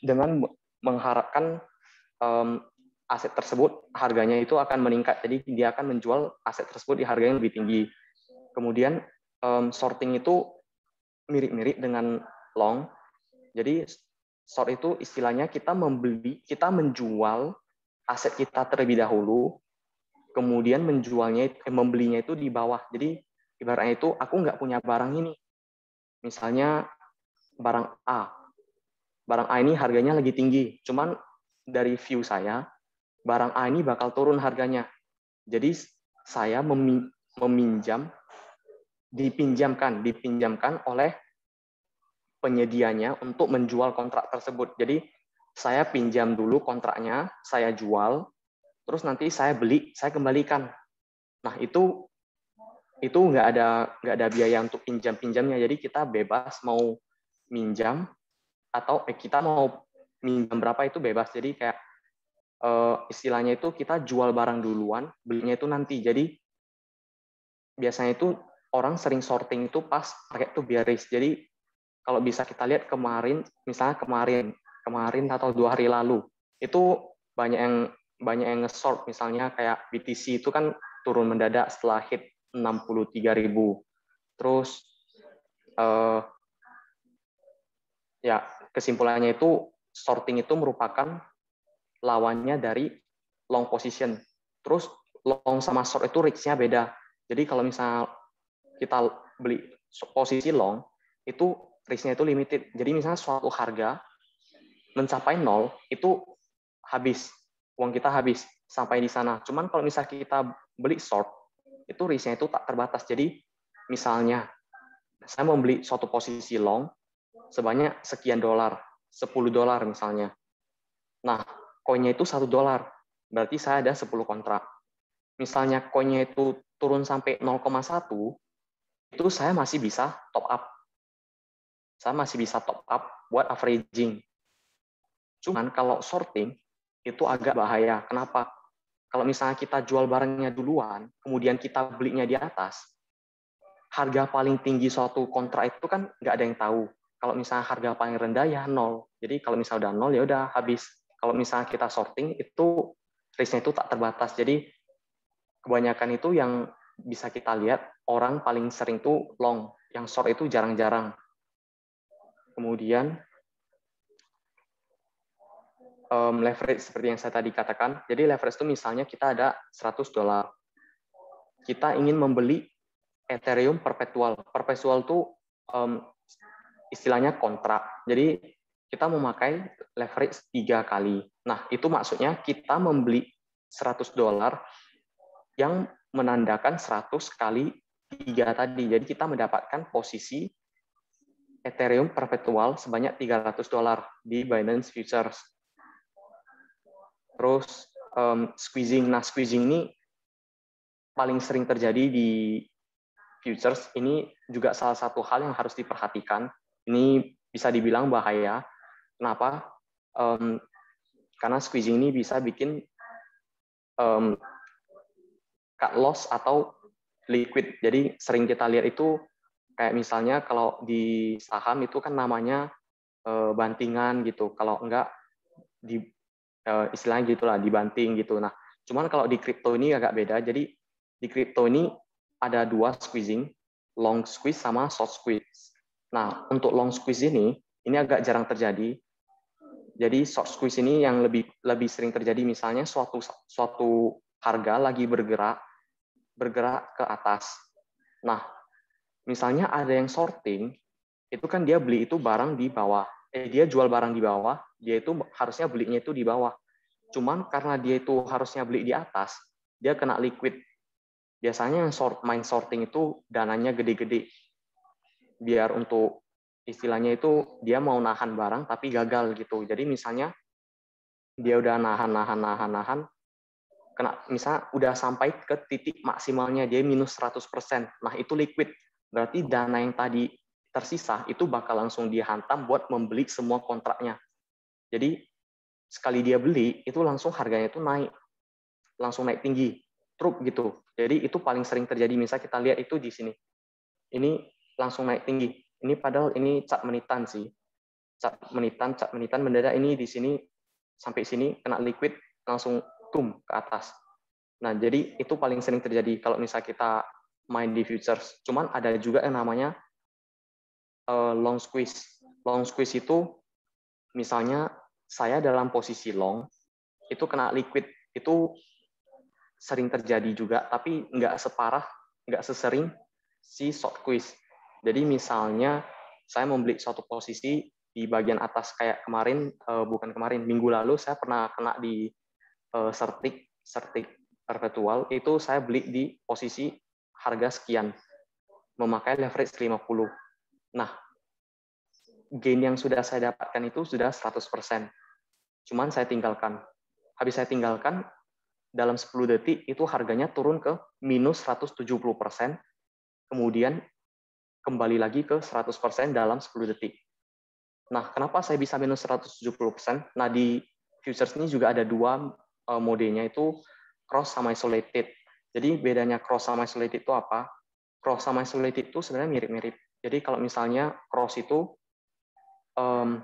dengan mengharapkan um, aset tersebut harganya itu akan meningkat. Jadi dia akan menjual aset tersebut di harga yang lebih tinggi. Kemudian um, sorting itu mirip-mirip dengan long. Jadi short itu istilahnya kita membeli, kita menjual aset kita terlebih dahulu, kemudian menjualnya, eh, membelinya itu di bawah. Jadi ibaratnya itu aku nggak punya barang ini. Misalnya barang A, barang A ini harganya lagi tinggi, cuman dari view saya, barang A ini bakal turun harganya. Jadi saya meminjam, dipinjamkan, dipinjamkan oleh penyedianya untuk menjual kontrak tersebut. Jadi saya pinjam dulu kontraknya, saya jual, terus nanti saya beli, saya kembalikan. Nah itu itu nggak ada nggak ada biaya untuk pinjam pinjamnya jadi kita bebas mau minjam atau eh, kita mau minjam berapa itu bebas. Jadi kayak uh, istilahnya itu kita jual barang duluan, belinya itu nanti. Jadi biasanya itu orang sering sorting itu pas pakai tuh biaris. Jadi kalau bisa kita lihat kemarin, misalnya kemarin, kemarin atau dua hari lalu, itu banyak yang banyak yang ngesort misalnya kayak BTC itu kan turun mendadak setelah hit 63.000. Terus eh, ya kesimpulannya itu sorting itu merupakan lawannya dari long position. Terus long sama short itu reach-nya beda. Jadi kalau misalnya kita beli posisi long, itu risknya itu limited. Jadi misalnya suatu harga mencapai nol, itu habis. Uang kita habis sampai di sana. Cuman kalau misalnya kita beli short, itu risknya itu tak terbatas. Jadi misalnya saya membeli suatu posisi long sebanyak sekian dolar. 10 dolar misalnya. Nah, koinnya itu satu dolar. Berarti saya ada 10 kontrak. Misalnya koinnya itu turun sampai 0,1, itu saya masih bisa top up. Saya masih bisa top up buat averaging. Cuman kalau sorting itu agak bahaya. Kenapa? Kalau misalnya kita jual barangnya duluan, kemudian kita belinya di atas, harga paling tinggi suatu kontrak itu kan nggak ada yang tahu. Kalau misalnya harga paling rendah ya nol. Jadi kalau misalnya udah nol ya udah habis. Kalau misalnya kita sorting itu risknya itu tak terbatas. Jadi kebanyakan itu yang bisa kita lihat orang paling sering tuh long, yang short itu jarang-jarang. Kemudian um, leverage seperti yang saya tadi katakan. Jadi leverage itu misalnya kita ada 100 dolar. Kita ingin membeli Ethereum perpetual. Perpetual itu um, istilahnya kontrak. Jadi kita memakai leverage tiga kali. Nah, itu maksudnya kita membeli 100 dolar yang menandakan 100 kali tiga tadi. Jadi kita mendapatkan posisi Ethereum perpetual sebanyak 300 dolar di Binance Futures. Terus um, squeezing. Nah, squeezing ini paling sering terjadi di futures ini juga salah satu hal yang harus diperhatikan ini bisa dibilang bahaya. Kenapa? Um, karena squeezing ini bisa bikin um, cut loss atau liquid. Jadi sering kita lihat itu kayak misalnya kalau di saham itu kan namanya uh, bantingan gitu. Kalau enggak di uh, istilahnya gitulah dibanting gitu. Nah, cuman kalau di kripto ini agak beda. Jadi di kripto ini ada dua squeezing, long squeeze sama short squeeze. Nah, untuk long squeeze ini, ini agak jarang terjadi. Jadi short squeeze ini yang lebih lebih sering terjadi misalnya suatu suatu harga lagi bergerak bergerak ke atas. Nah, misalnya ada yang sorting, itu kan dia beli itu barang di bawah. Eh, dia jual barang di bawah, dia itu harusnya belinya itu di bawah. Cuman karena dia itu harusnya beli di atas, dia kena liquid. Biasanya yang short main sorting itu dananya gede-gede biar untuk istilahnya itu dia mau nahan barang tapi gagal gitu. Jadi misalnya dia udah nahan nahan nahan nahan kena misal udah sampai ke titik maksimalnya dia minus 100%. Nah, itu liquid. Berarti dana yang tadi tersisa itu bakal langsung dihantam buat membeli semua kontraknya. Jadi sekali dia beli itu langsung harganya itu naik. Langsung naik tinggi. Truk gitu. Jadi itu paling sering terjadi misal kita lihat itu di sini. Ini langsung naik tinggi. Ini padahal ini cat menitan sih. Cat menitan, cat menitan mendadak ini di sini sampai sini kena liquid langsung tum ke atas. Nah, jadi itu paling sering terjadi kalau misalnya kita main di futures. Cuman ada juga yang namanya eh, long squeeze. Long squeeze itu misalnya saya dalam posisi long itu kena liquid. Itu sering terjadi juga, tapi nggak separah, nggak sesering si short squeeze. Jadi misalnya saya membeli suatu posisi di bagian atas kayak kemarin, eh, bukan kemarin, minggu lalu saya pernah kena di sertik, eh, sertik perpetual, itu saya beli di posisi harga sekian, memakai leverage 50. Nah, gain yang sudah saya dapatkan itu sudah 100%. Cuman saya tinggalkan. Habis saya tinggalkan, dalam 10 detik itu harganya turun ke minus 170%, kemudian kembali lagi ke 100% dalam 10 detik. Nah, kenapa saya bisa minus 170%? Nah, di futures ini juga ada dua eh, modenya itu cross sama isolated. Jadi bedanya cross sama isolated itu apa? Cross sama isolated itu sebenarnya mirip-mirip. Jadi kalau misalnya cross itu um,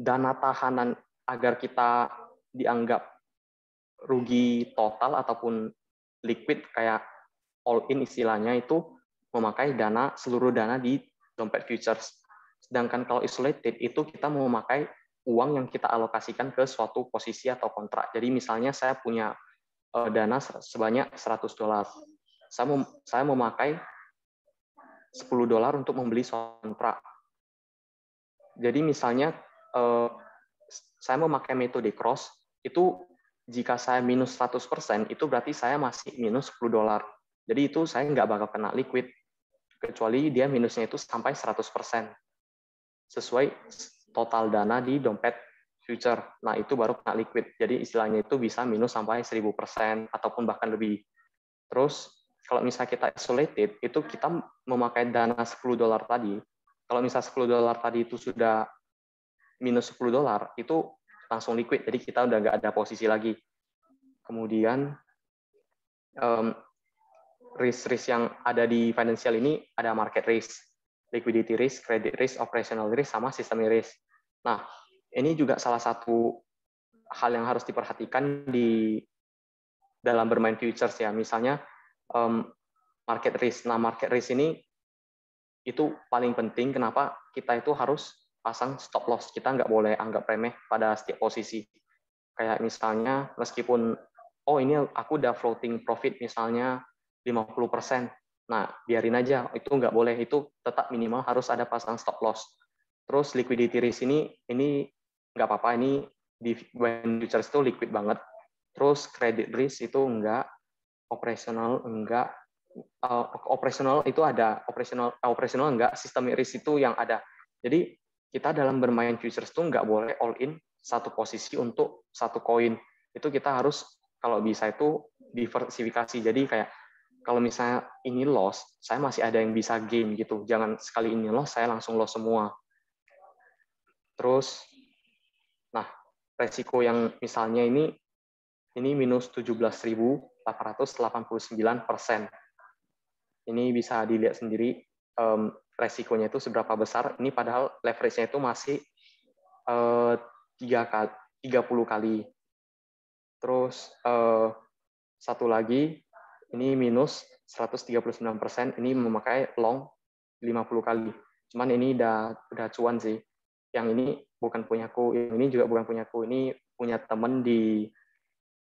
dana tahanan agar kita dianggap rugi total ataupun liquid kayak all in istilahnya itu memakai dana seluruh dana di dompet futures. Sedangkan kalau isolated itu kita memakai uang yang kita alokasikan ke suatu posisi atau kontrak. Jadi misalnya saya punya eh, dana sebanyak 100 dolar. Saya mem memakai 10 dolar untuk membeli kontrak. Jadi misalnya eh, saya memakai metode cross itu jika saya minus 100%, itu berarti saya masih minus 10 dolar. Jadi itu saya nggak bakal kena liquid kecuali dia minusnya itu sampai 100% sesuai total dana di dompet future. Nah, itu baru kena liquid. Jadi istilahnya itu bisa minus sampai 1000% ataupun bahkan lebih. Terus kalau misalnya kita isolated, itu kita memakai dana 10 dolar tadi. Kalau misalnya 10 dolar tadi itu sudah minus 10 dolar, itu langsung liquid. Jadi kita udah nggak ada posisi lagi. Kemudian um, risk-risk yang ada di financial ini ada market risk, liquidity risk, credit risk, operational risk, sama sistem risk. Nah, ini juga salah satu hal yang harus diperhatikan di dalam bermain futures ya. Misalnya um, market risk. Nah, market risk ini itu paling penting. Kenapa kita itu harus pasang stop loss? Kita nggak boleh anggap remeh pada setiap posisi. Kayak misalnya meskipun oh ini aku udah floating profit misalnya 50%. Nah, biarin aja, itu nggak boleh. Itu tetap minimal harus ada pasang stop loss. Terus liquidity risk ini, ini nggak apa-apa, ini di when futures itu liquid banget. Terus credit risk itu enggak, operational enggak, uh, eh, operasional itu ada operational uh, eh, operational enggak, systemic risk itu yang ada. Jadi kita dalam bermain futures itu nggak boleh all in satu posisi untuk satu koin. Itu kita harus kalau bisa itu diversifikasi. Jadi kayak kalau misalnya ini loss, saya masih ada yang bisa gain gitu. Jangan sekali ini loss, saya langsung loss semua. Terus, nah resiko yang misalnya ini, ini minus 17.889 persen. Ini bisa dilihat sendiri um, resikonya itu seberapa besar. Ini padahal leverage-nya itu masih eh, tiga kali, 30 kali. Terus uh, satu lagi ini minus 139 persen, ini memakai long 50 kali. Cuman ini udah udah cuan sih. Yang ini bukan punyaku, yang ini juga bukan punyaku. Ini punya temen di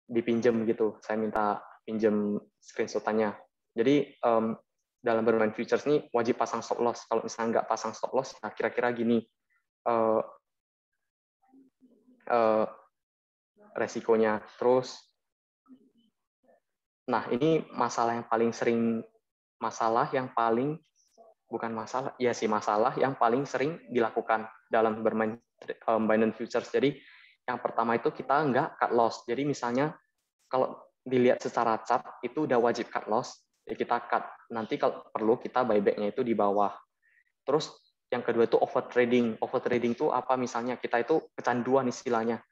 dipinjam gitu. Saya minta pinjam screenshotannya. Jadi um, dalam bermain futures ini wajib pasang stop loss. Kalau misalnya nggak pasang stop loss, nah kira-kira gini uh, uh, resikonya. Terus Nah, ini masalah yang paling sering masalah yang paling bukan masalah, ya sih masalah yang paling sering dilakukan dalam bermain um, eh, binance futures. Jadi yang pertama itu kita enggak cut loss. Jadi misalnya kalau dilihat secara chart itu udah wajib cut loss, Jadi ya kita cut. Nanti kalau perlu kita buybacknya itu di bawah. Terus yang kedua itu over trading. Over trading itu apa misalnya kita itu kecanduan istilahnya.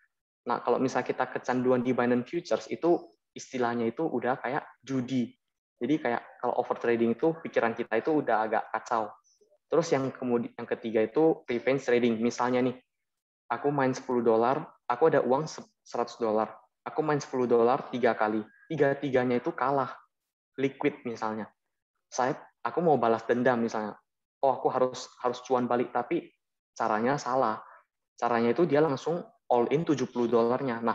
Nah kalau misalnya kita kecanduan di binance futures itu istilahnya itu udah kayak judi. Jadi kayak kalau over trading itu pikiran kita itu udah agak kacau. Terus yang kemudian yang ketiga itu revenge trading. Misalnya nih, aku main 10 dolar, aku ada uang 100 dolar. Aku main 10 dolar tiga kali. Tiga-tiganya itu kalah. Liquid misalnya. Saya aku mau balas dendam misalnya. Oh, aku harus harus cuan balik tapi caranya salah. Caranya itu dia langsung all in 70 dolarnya. Nah,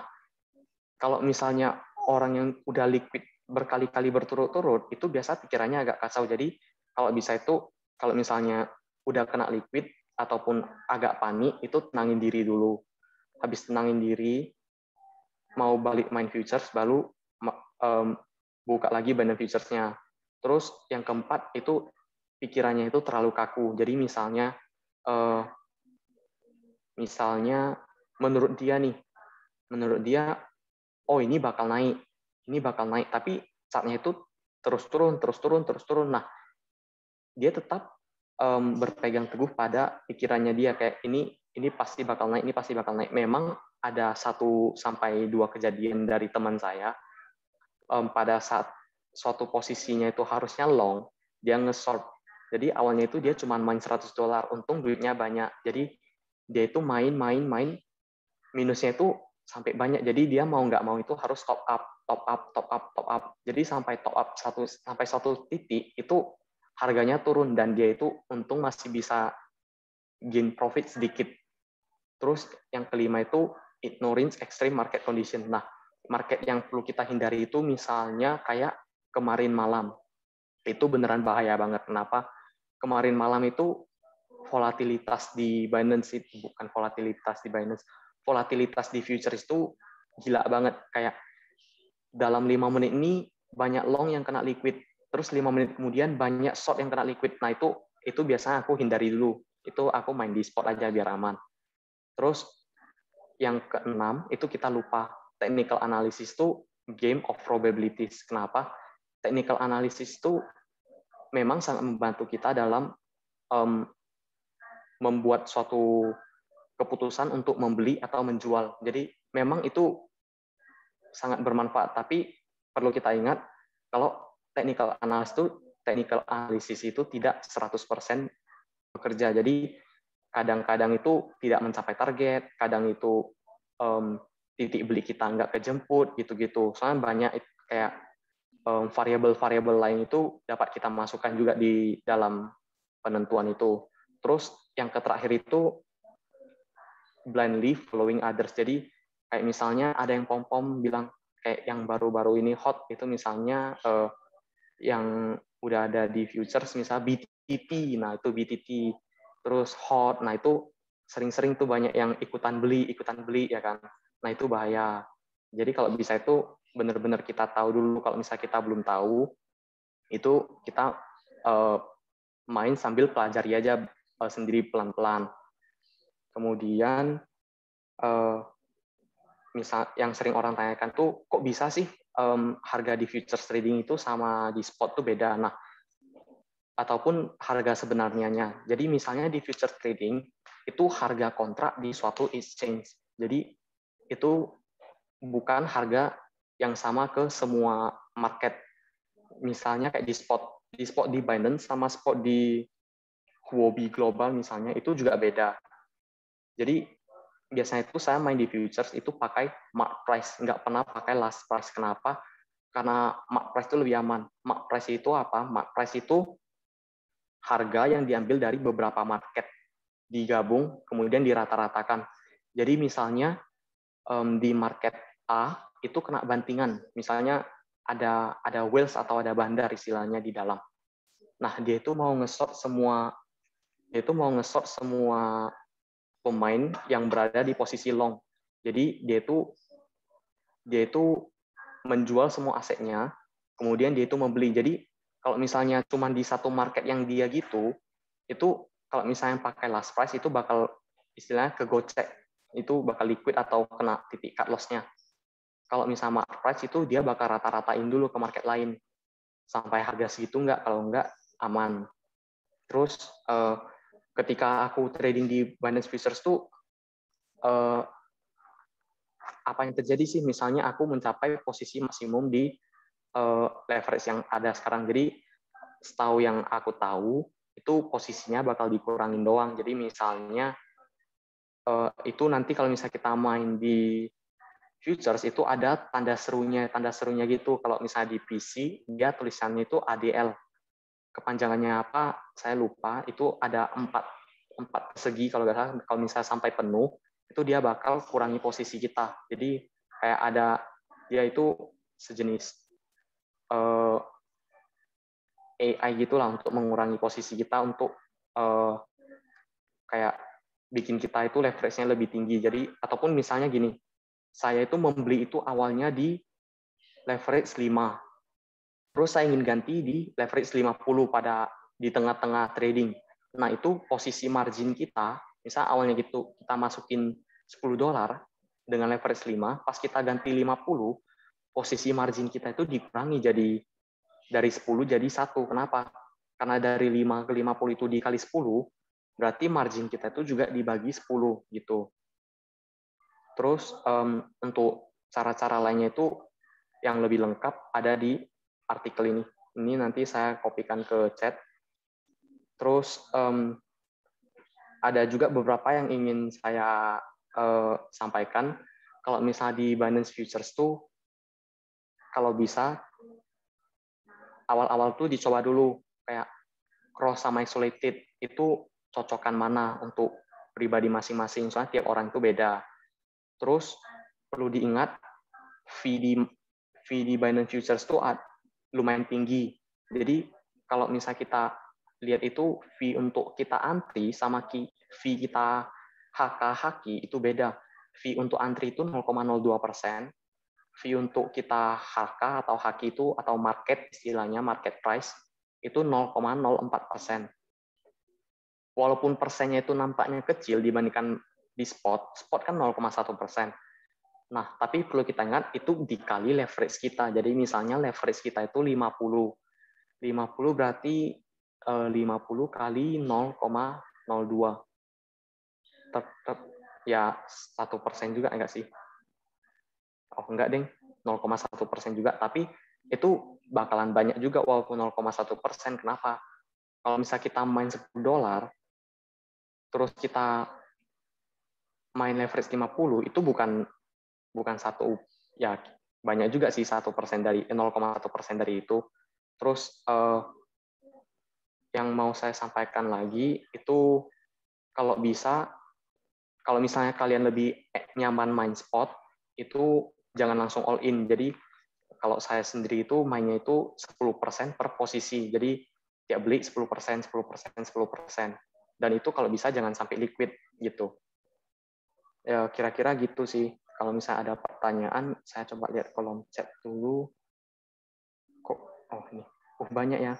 kalau misalnya orang yang udah liquid berkali-kali berturut-turut itu biasa pikirannya agak kacau. Jadi kalau bisa itu kalau misalnya udah kena liquid ataupun agak panik itu tenangin diri dulu. Habis tenangin diri mau balik main futures baru um, buka lagi benda futuresnya. Terus yang keempat itu pikirannya itu terlalu kaku. Jadi misalnya uh, misalnya menurut dia nih, menurut dia oh ini bakal naik, ini bakal naik, tapi saatnya itu terus turun, terus turun, terus turun. Nah, dia tetap um, berpegang teguh pada pikirannya dia kayak ini ini pasti bakal naik, ini pasti bakal naik. Memang ada satu sampai dua kejadian dari teman saya um, pada saat suatu posisinya itu harusnya long, dia nge-short. Jadi awalnya itu dia cuma main 100 dolar, untung duitnya banyak. Jadi dia itu main, main, main, minusnya itu sampai banyak. Jadi dia mau nggak mau itu harus top up, top up, top up, top up. Jadi sampai top up satu sampai satu titik itu harganya turun dan dia itu untung masih bisa gain profit sedikit. Terus yang kelima itu ignorance extreme market condition. Nah, market yang perlu kita hindari itu misalnya kayak kemarin malam. Itu beneran bahaya banget. Kenapa? Kemarin malam itu volatilitas di Binance itu bukan volatilitas di Binance, volatilitas di futures itu gila banget kayak dalam lima menit ini banyak long yang kena liquid terus lima menit kemudian banyak short yang kena liquid nah itu itu biasanya aku hindari dulu itu aku main di spot aja biar aman terus yang keenam itu kita lupa technical analysis itu game of probabilities kenapa technical analysis itu memang sangat membantu kita dalam um, membuat suatu keputusan untuk membeli atau menjual. Jadi memang itu sangat bermanfaat, tapi perlu kita ingat kalau technical analysis itu technical analysis itu tidak 100% bekerja. Jadi kadang-kadang itu tidak mencapai target, kadang itu um, titik beli kita nggak kejemput gitu-gitu. Soalnya banyak kayak um, variabel-variabel lain itu dapat kita masukkan juga di dalam penentuan itu. Terus yang terakhir itu blindly following others. Jadi kayak misalnya ada yang pom-pom bilang kayak yang baru-baru ini hot itu misalnya uh, yang udah ada di futures misalnya BTT, nah itu BTT, terus hot, nah itu sering-sering tuh banyak yang ikutan beli, ikutan beli ya kan. Nah itu bahaya. Jadi kalau bisa itu benar-benar kita tahu dulu. Kalau misalnya kita belum tahu, itu kita uh, main sambil pelajari aja uh, sendiri pelan-pelan. Kemudian eh, misal yang sering orang tanyakan tuh kok bisa sih um, harga di futures trading itu sama di spot tuh beda. Nah, ataupun harga sebenarnya. Jadi misalnya di futures trading itu harga kontrak di suatu exchange. Jadi itu bukan harga yang sama ke semua market. Misalnya kayak di spot, di spot di Binance sama spot di Huobi Global misalnya itu juga beda. Jadi biasanya itu saya main di futures itu pakai mark price, nggak pernah pakai last price. Kenapa? Karena mark price itu lebih aman. Mark price itu apa? Mark price itu harga yang diambil dari beberapa market digabung kemudian dirata-ratakan. Jadi misalnya di market A itu kena bantingan, misalnya ada ada whales atau ada bandar istilahnya di dalam. Nah dia itu mau ngesort semua dia itu mau ngesort semua pemain yang berada di posisi long. Jadi dia itu dia itu menjual semua asetnya, kemudian dia itu membeli. Jadi kalau misalnya cuma di satu market yang dia gitu, itu kalau misalnya pakai last price itu bakal istilahnya kegocek, itu bakal liquid atau kena titik cut loss-nya. Kalau misalnya market price itu dia bakal rata-ratain dulu ke market lain sampai harga segitu nggak, kalau nggak aman. Terus eh, ketika aku trading di Binance Futures tuh eh, apa yang terjadi sih misalnya aku mencapai posisi maksimum di eh, leverage yang ada sekarang jadi setahu yang aku tahu itu posisinya bakal dikurangin doang jadi misalnya eh, itu nanti kalau misalnya kita main di futures itu ada tanda serunya tanda serunya gitu kalau misalnya di PC dia tulisannya itu ADL kepanjangannya apa saya lupa itu ada empat empat segi kalau nggak salah kalau misalnya sampai penuh itu dia bakal kurangi posisi kita jadi kayak ada dia itu sejenis uh, eh, AI gitulah untuk mengurangi posisi kita untuk uh, kayak bikin kita itu leverage-nya lebih tinggi jadi ataupun misalnya gini saya itu membeli itu awalnya di leverage 5 Terus saya ingin ganti di leverage 50 pada di tengah-tengah trading. Nah, itu posisi margin kita, misal awalnya gitu kita masukin 10 dolar dengan leverage 5, pas kita ganti 50, posisi margin kita itu dikurangi jadi dari 10 jadi 1. Kenapa? Karena dari 5 ke 50 itu dikali 10, berarti margin kita itu juga dibagi 10 gitu. Terus um, untuk cara-cara lainnya itu yang lebih lengkap ada di artikel ini. Ini nanti saya kopikan ke chat. Terus um, ada juga beberapa yang ingin saya uh, sampaikan. Kalau misalnya di Binance Futures tuh, kalau bisa awal-awal tuh dicoba dulu kayak cross sama isolated itu cocokan mana untuk pribadi masing-masing. Soalnya tiap orang itu beda. Terus perlu diingat fee di fee di Binance Futures tuh lumayan tinggi. Jadi kalau misalnya kita lihat itu fee untuk kita antri sama fee kita HK haki itu beda. Fee untuk antri itu 0,02 persen, fee untuk kita HK atau haki itu atau market istilahnya market price itu 0,04 persen. Walaupun persennya itu nampaknya kecil dibandingkan di spot, spot kan 0,1 persen. Nah, tapi perlu kita ingat itu dikali leverage kita. Jadi misalnya leverage kita itu 50. 50 berarti 50 eh, kali 0,02. Tetap ya 1 juga enggak sih? Oh enggak deng, 0,1 juga. Tapi itu bakalan banyak juga walaupun 0,1 Kenapa? Kalau misalnya kita main 10 dolar, terus kita main leverage 50, itu bukan bukan satu ya banyak juga sih satu persen dari 0,1 eh, persen dari itu. Terus eh, yang mau saya sampaikan lagi itu kalau bisa kalau misalnya kalian lebih eh, nyaman main spot itu jangan langsung all in. Jadi kalau saya sendiri itu mainnya itu 10% per posisi. Jadi ya beli 10%, 10%, 10%. Dan itu kalau bisa jangan sampai liquid gitu. Ya kira-kira gitu sih. Kalau misalnya ada pertanyaan, saya coba lihat kolom chat dulu. Kok, oh ini, oh banyak ya.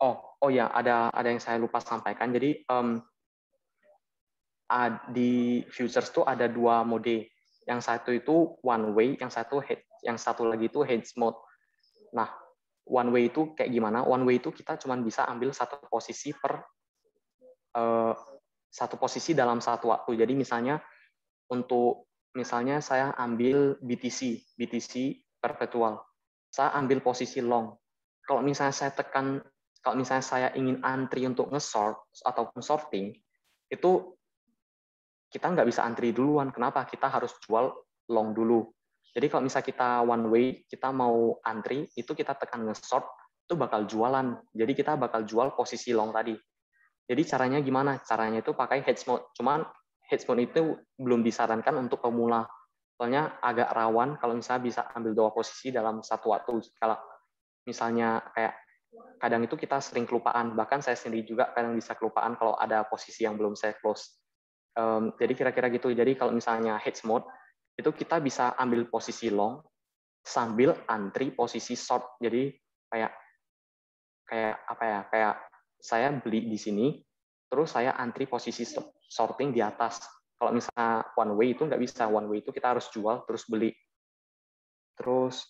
Oh, oh ya, ada ada yang saya lupa sampaikan. Jadi um, di futures itu ada dua mode. Yang satu itu one way, yang satu head, yang satu lagi itu hedge mode. Nah, one way itu kayak gimana? One way itu kita cuma bisa ambil satu posisi per uh, satu posisi dalam satu waktu. Jadi misalnya untuk misalnya saya ambil BTC, BTC perpetual. Saya ambil posisi long. Kalau misalnya saya tekan kalau misalnya saya ingin antri untuk nge-sort ataupun sorting, itu kita nggak bisa antri duluan. Kenapa? Kita harus jual long dulu. Jadi kalau misalnya kita one way, kita mau antri, itu kita tekan nge-short, itu bakal jualan. Jadi kita bakal jual posisi long tadi. Jadi caranya gimana? Caranya itu pakai hedge mode. Cuman hedge mode itu belum disarankan untuk pemula. Soalnya agak rawan kalau misalnya bisa ambil dua posisi dalam satu waktu. Kalau misalnya kayak kadang itu kita sering kelupaan. Bahkan saya sendiri juga kadang bisa kelupaan kalau ada posisi yang belum saya close. Um, jadi kira-kira gitu. Jadi kalau misalnya hedge mode, itu kita bisa ambil posisi long sambil antri posisi short. Jadi kayak kayak apa ya? Kayak saya beli di sini, terus saya antri posisi shorting di atas. Kalau misalnya one way itu nggak bisa, one way itu kita harus jual terus beli. Terus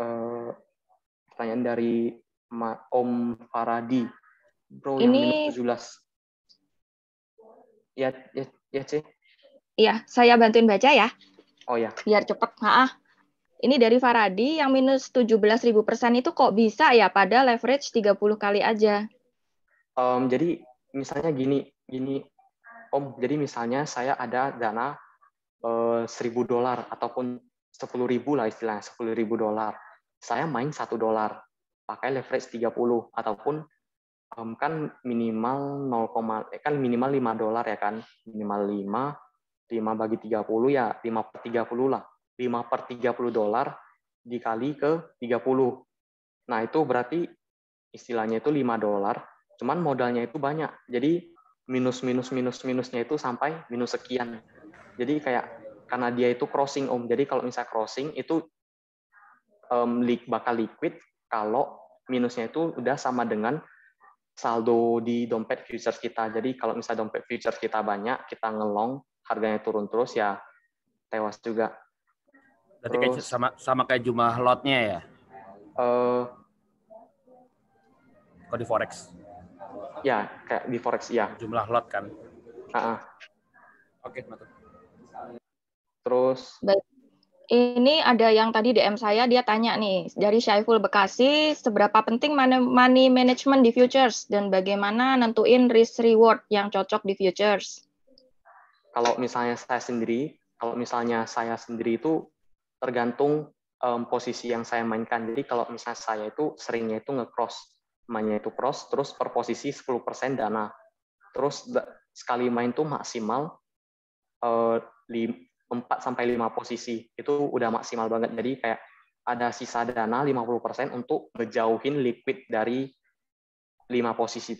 eh, pertanyaan dari Om Faradi, bro ini... yang 17. Ya, ya, ya, cek. Iya, saya bantuin baca ya. Oh ya. Biar cepat. Maaf. ini dari Faradi yang minus 17.000 persen itu kok bisa ya pada leverage 30 kali aja? Um, jadi misalnya gini, gini Om, jadi misalnya saya ada dana eh, seribu dolar ataupun sepuluh ribu lah istilahnya sepuluh ribu dolar saya main satu dolar pakai leverage 30 ataupun um, kan minimal 0, eh, kan minimal 5 dolar ya kan minimal 5 5 bagi 30 ya 5 per 30 lah. 5 per 30 dolar dikali ke 30. Nah, itu berarti istilahnya itu 5 dolar, cuman modalnya itu banyak. Jadi minus minus minus minusnya itu sampai minus sekian. Jadi kayak karena dia itu crossing om. Jadi kalau misalnya crossing itu um, bakal liquid kalau minusnya itu udah sama dengan saldo di dompet futures kita. Jadi kalau misalnya dompet futures kita banyak, kita ngelong, harganya turun terus ya tewas juga. Berarti terus, kayak sama sama kayak jumlah lotnya ya? Eh uh, di forex? Ya, kayak di forex ya. Jumlah lot kan? Uh -uh. Oke, okay, Terus Baik. Ini ada yang tadi DM saya dia tanya nih dari Syaiful Bekasi seberapa penting money management di futures dan bagaimana nentuin risk reward yang cocok di futures? kalau misalnya saya sendiri, kalau misalnya saya sendiri itu tergantung um, posisi yang saya mainkan. Jadi kalau misalnya saya itu seringnya itu nge-cross, mainnya itu cross, terus per posisi 10% dana. Terus sekali main tuh maksimal uh, 4 5 posisi. Itu udah maksimal banget. Jadi kayak ada sisa dana 50% untuk ngejauhin liquid dari 5 posisi.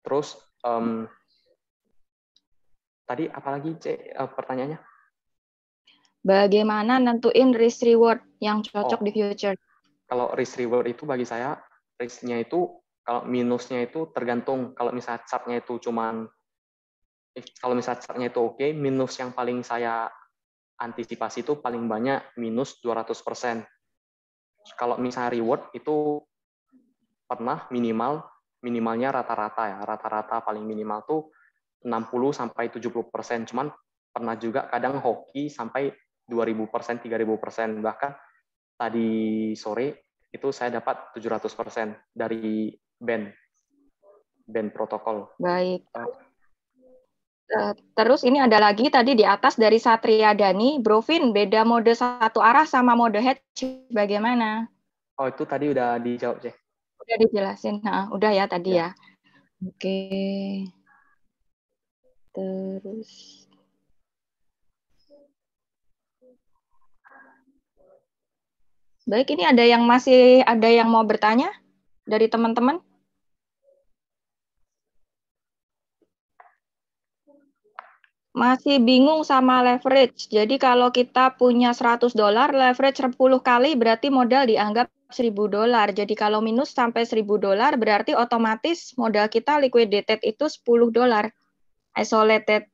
Terus um, Tadi apalagi C uh, eh, pertanyaannya? Bagaimana nentuin risk reward yang cocok oh, di future? Kalau risk reward itu bagi saya risknya itu kalau minusnya itu tergantung kalau misalnya capnya itu cuman kalau misalnya capnya itu oke okay, minus yang paling saya antisipasi itu paling banyak minus 200%. Kalau misalnya reward itu pernah minimal minimalnya rata-rata ya rata-rata paling minimal tuh 60 sampai 70 persen, cuman pernah juga kadang hoki sampai 2000 persen, 3000 persen, bahkan tadi sore itu saya dapat 700 persen dari band band protokol. Baik. Eh. Eh, terus ini ada lagi tadi di atas dari Satria Dani, Brovin beda mode satu arah sama mode hedge bagaimana? Oh itu tadi udah dijawab sih. Udah dijelasin, nah, udah ya tadi ya. ya. Oke. Okay terus Baik, ini ada yang masih ada yang mau bertanya dari teman-teman? Masih bingung sama leverage. Jadi kalau kita punya 100 dolar, leverage 10 kali berarti modal dianggap 1000 dolar. Jadi kalau minus sampai 1000 dolar berarti otomatis modal kita liquidated itu 10 dolar isolated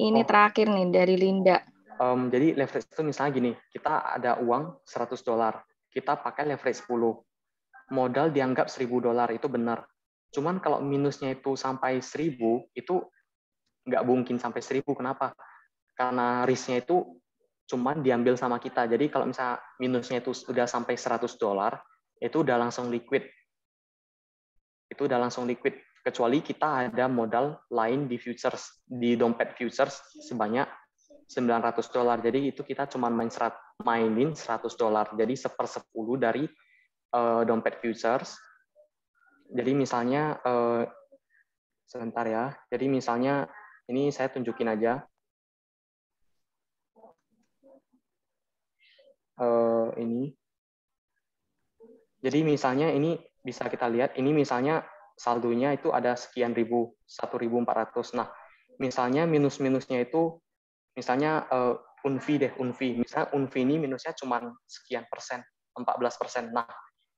ini oh. terakhir nih dari Linda. Um, jadi leverage itu misalnya gini, kita ada uang 100 dolar, kita pakai leverage 10. Modal dianggap 1000 dolar itu benar. Cuman kalau minusnya itu sampai 1000, itu nggak mungkin sampai 1000. Kenapa? Karena risknya itu cuman diambil sama kita. Jadi kalau misalnya minusnya itu sudah sampai 100 dolar, itu udah langsung liquid. Itu udah langsung liquid kecuali kita ada modal lain di futures di dompet futures sebanyak 900 dolar jadi itu kita cuma main serat, mainin 100 dolar jadi sepersepuluh dari uh, dompet futures jadi misalnya uh, sebentar ya jadi misalnya ini saya tunjukin aja uh, ini jadi misalnya ini bisa kita lihat ini misalnya saldonya itu ada sekian ribu, 1.400. Nah, misalnya minus-minusnya itu, misalnya uh, eh, unfi deh, unfi. Misalnya unfi ini minusnya cuma sekian persen, 14 persen. Nah,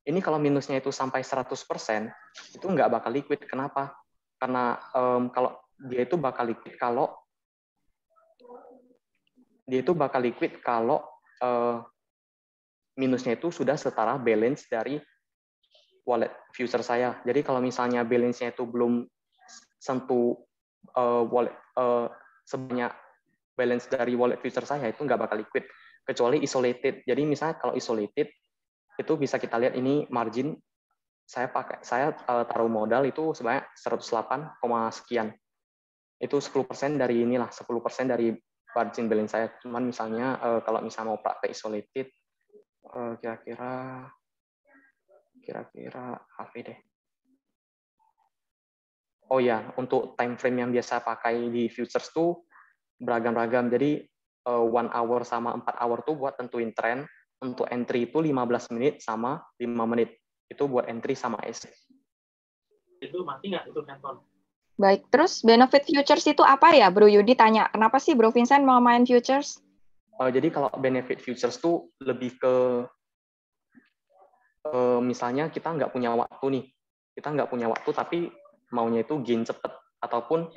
ini kalau minusnya itu sampai 100 persen, itu nggak bakal liquid. Kenapa? Karena um, kalau dia itu bakal liquid kalau dia itu bakal liquid kalau uh, minusnya itu sudah setara balance dari wallet future saya. Jadi kalau misalnya balance-nya itu belum sentuh uh, wallet uh, sebanyak balance dari wallet future saya itu nggak bakal liquid kecuali isolated. Jadi misalnya kalau isolated itu bisa kita lihat ini margin saya pakai saya eh, taruh modal itu sebanyak 108, sekian. Itu 10% dari inilah 10% dari margin balance saya. Cuman misalnya uh, kalau misalnya mau praktek isolated kira-kira kira-kira HP deh. Oh ya, untuk time frame yang biasa pakai di futures tuh beragam-ragam. Jadi eh, one hour sama empat hour tuh buat tentuin trend. Untuk entry itu 15 menit sama 5 menit. Itu buat entry sama exit. Itu mati nggak itu kantor? Baik, terus benefit futures itu apa ya Bro Yudi tanya? Kenapa sih Bro Vincent mau main futures? Uh, jadi kalau benefit futures tuh lebih ke Eh, misalnya kita nggak punya waktu nih, kita nggak punya waktu tapi maunya itu gain cepet ataupun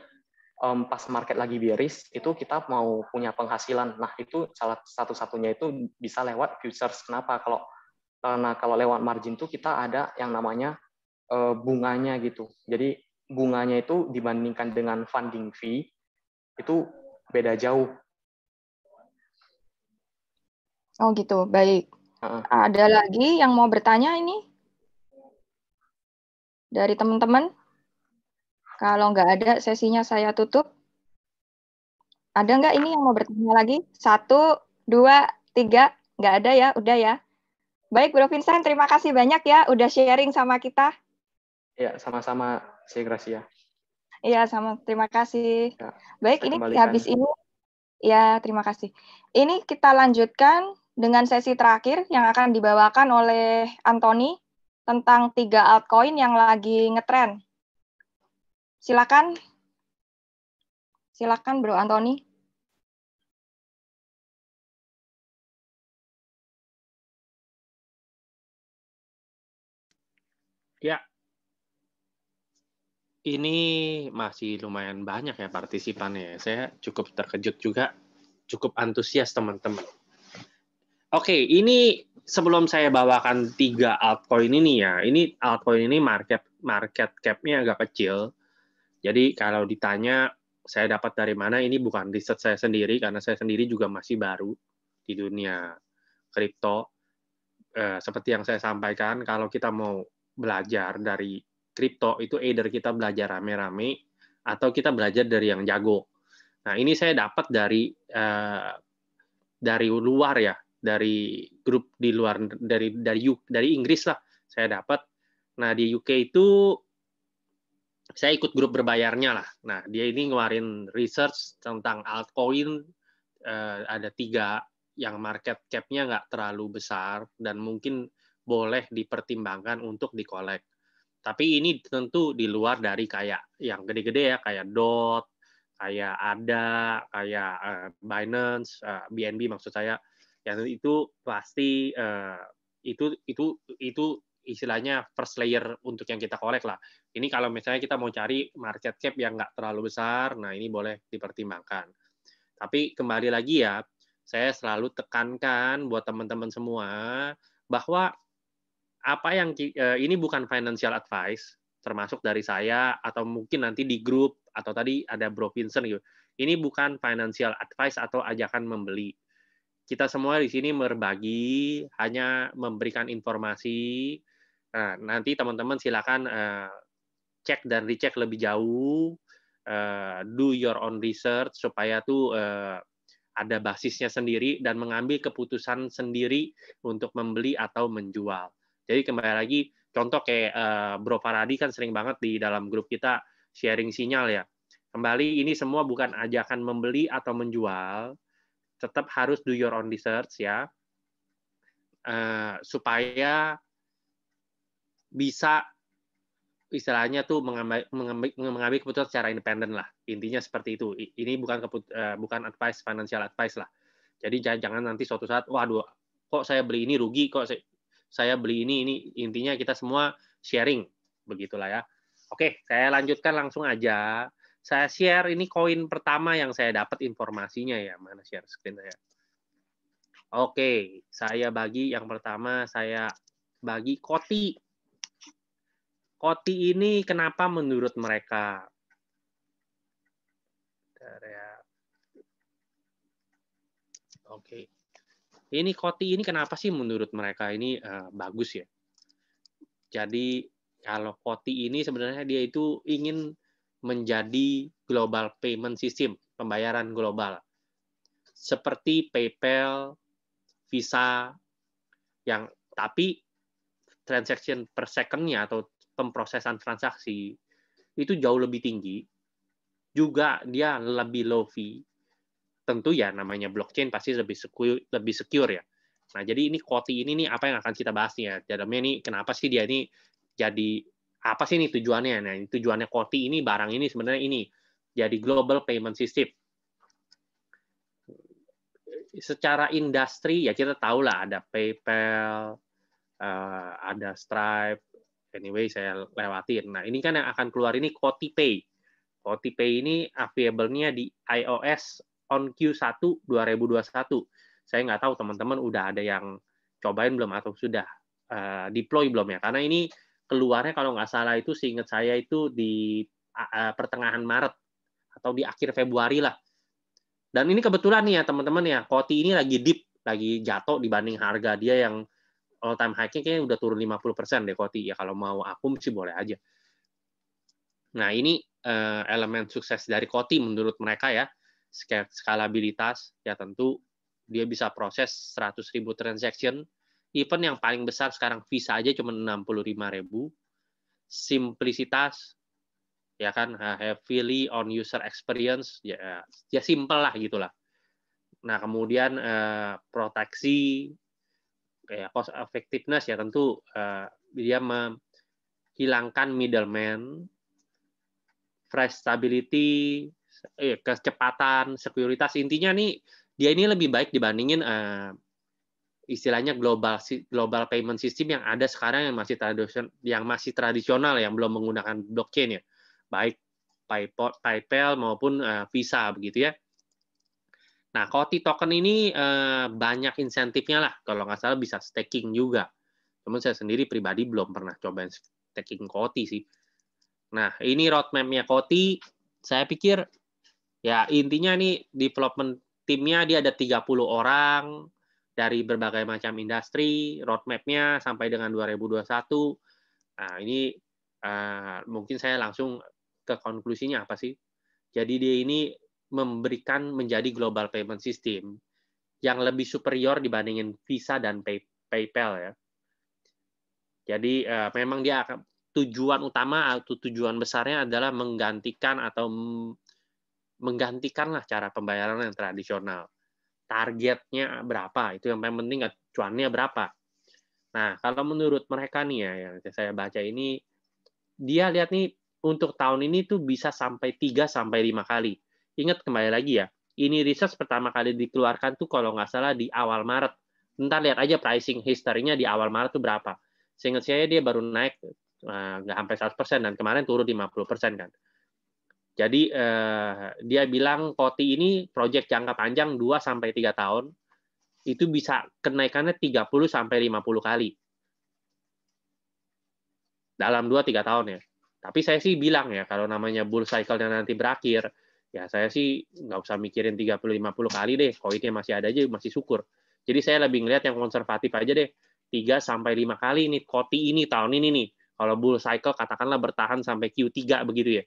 um, pas market lagi bearish itu kita mau punya penghasilan. Nah itu salah satu-satunya itu bisa lewat futures. Kenapa? Kalau karena kalau lewat margin tuh kita ada yang namanya uh, bunganya gitu. Jadi bunganya itu dibandingkan dengan funding fee itu beda jauh. Oh gitu, baik. Uh-uh. Ada lagi yang mau bertanya ini? Dari teman-teman? Kalau nggak ada, sesinya saya tutup. Ada nggak ini yang mau bertanya lagi? Satu, dua, tiga. Nggak ada ya? Udah ya? Baik, Bro Vincent, terima kasih banyak ya udah sharing sama kita. Iya, sama-sama, Si Gracia. Iya, sama. Terima kasih. Ya, Baik, ini kembalikan. habis ini. Ya, terima kasih. Ini kita lanjutkan dengan sesi terakhir yang akan dibawakan oleh Anthony tentang tiga altcoin yang lagi ngetren. Silakan, silakan Bro Anthony. Ya, ini masih lumayan banyak ya partisipannya. Saya cukup terkejut juga, cukup antusias teman-teman Oke, okay, ini sebelum saya bawakan tiga altcoin ini ya, ini altcoin ini market market cap-nya agak kecil. Jadi kalau ditanya saya dapat dari mana, ini bukan riset saya sendiri karena saya sendiri juga masih baru di dunia kripto. Eh, seperti yang saya sampaikan, kalau kita mau belajar dari kripto itu either kita belajar rame-rame atau kita belajar dari yang jago. Nah ini saya dapat dari eh, dari luar ya, dari grup di luar dari dari dari Inggris lah saya dapat. Nah di UK itu saya ikut grup berbayarnya lah. Nah dia ini ngeluarin research tentang altcoin eh, ada tiga yang market capnya nggak terlalu besar dan mungkin boleh dipertimbangkan untuk dikolek. Tapi ini tentu di luar dari kayak yang gede-gede ya kayak DOT, kayak ada, kayak uh, Binance, uh, eh, BNB maksud saya ya itu pasti uh, itu itu itu istilahnya first layer untuk yang kita kolek lah. Ini kalau misalnya kita mau cari market cap yang nggak terlalu besar, nah ini boleh dipertimbangkan. Tapi kembali lagi ya, saya selalu tekankan buat teman-teman semua bahwa apa yang eh, ini bukan financial advice, termasuk dari saya atau mungkin nanti di grup atau tadi ada Bro Vincent gitu. Ini bukan financial advice atau ajakan membeli kita semua di sini berbagi, hanya memberikan informasi. Nah, nanti teman-teman silakan uh, cek dan dicek lebih jauh, uh, do your own research supaya tuh uh, ada basisnya sendiri dan mengambil keputusan sendiri untuk membeli atau menjual. Jadi kembali lagi contoh kayak uh, Bro Faradi kan sering banget di dalam grup kita sharing sinyal ya. Kembali ini semua bukan ajakan membeli atau menjual, tetap harus do your own research ya uh, supaya bisa istilahnya tuh mengambil, mengambil, mengambil keputusan secara independen lah intinya seperti itu ini bukan keput, uh, bukan advice financial advice lah jadi jangan, jangan nanti suatu saat waduh kok saya beli ini rugi kok saya, saya beli ini ini intinya kita semua sharing begitulah ya oke saya lanjutkan langsung aja saya share ini koin pertama yang saya dapat informasinya ya mana share screen saya oke saya bagi yang pertama saya bagi koti koti ini kenapa menurut mereka ya. oke ini koti ini kenapa sih menurut mereka ini eh, bagus ya jadi kalau koti ini sebenarnya dia itu ingin menjadi global payment system, pembayaran global. Seperti PayPal, Visa yang tapi transaction per second-nya atau pemprosesan transaksi itu jauh lebih tinggi. Juga dia lebih low fee. Tentu ya namanya blockchain pasti lebih secure, lebih secure ya. Nah, jadi ini Koti ini nih apa yang akan kita bahas nih ya. Jadi ini kenapa sih dia ini jadi apa sih ini tujuannya? Nah, ini tujuannya Koti ini barang ini sebenarnya ini jadi global payment system. Secara industri ya kita tahu lah ada PayPal, eh, ada Stripe. Anyway, saya lewatin. Nah, ini kan yang akan keluar ini Koti Pay. Koti Pay ini available-nya di iOS on Q1 2021. Saya nggak tahu teman-teman udah ada yang cobain belum atau sudah eh, deploy belum ya? Karena ini keluarnya kalau nggak salah itu seingat saya itu di uh, pertengahan Maret atau di akhir Februari lah. Dan ini kebetulan nih ya teman-teman ya, Koti ini lagi dip lagi jatuh dibanding harga dia yang all time high-nya kayaknya udah turun 50% deh Koti ya kalau mau akum sih boleh aja. Nah, ini uh, elemen sukses dari Koti menurut mereka ya. Skalabilitas ya tentu dia bisa proses 100.000 transaction Event yang paling besar sekarang Visa aja cuma 65.000. Simplicitas, ya kan heavily on user experience ya ya simple lah gitulah. Nah, kemudian eh, proteksi kayak cost effectiveness ya tentu eh, dia menghilangkan middleman fresh stability eh, kecepatan sekuritas intinya nih dia ini lebih baik dibandingin eh, istilahnya global global payment system yang ada sekarang yang masih tradisional yang masih tradisional yang belum menggunakan blockchain ya baik PayPal, maupun eh, Visa begitu ya. Nah, Koti token ini eh, banyak insentifnya lah kalau nggak salah bisa staking juga. Cuman saya sendiri pribadi belum pernah cobain staking Koti sih. Nah, ini roadmapnya Koti. Saya pikir ya intinya nih development timnya dia ada 30 orang dari berbagai macam industri, roadmap-nya sampai dengan 2021. Nah, ini uh, mungkin saya langsung ke konklusinya apa sih? Jadi dia ini memberikan menjadi global payment system yang lebih superior dibandingin Visa dan Pay PayPal ya. Jadi uh, memang dia akan tujuan utama atau tujuan besarnya adalah menggantikan atau menggantikanlah cara pembayaran yang tradisional targetnya berapa itu yang paling penting Cuannya berapa nah kalau menurut mereka nih ya yang saya baca ini dia lihat nih untuk tahun ini tuh bisa sampai 3 sampai lima kali ingat kembali lagi ya ini research pertama kali dikeluarkan tuh kalau nggak salah di awal Maret ntar lihat aja pricing historinya di awal Maret tuh berapa seingat saya dia baru naik eh, nggak sampai 100% dan kemarin turun 50% kan jadi eh, dia bilang Koti ini proyek jangka panjang 2 sampai 3 tahun itu bisa kenaikannya 30 sampai 50 kali. Dalam 2 3 tahun ya. Tapi saya sih bilang ya kalau namanya bull cycle yang nanti berakhir, ya saya sih nggak usah mikirin 30 50 kali deh. Koinnya masih ada aja masih syukur. Jadi saya lebih ngelihat yang konservatif aja deh. 3 sampai 5 kali ini Koti ini tahun ini nih. Kalau bull cycle katakanlah bertahan sampai Q3 begitu ya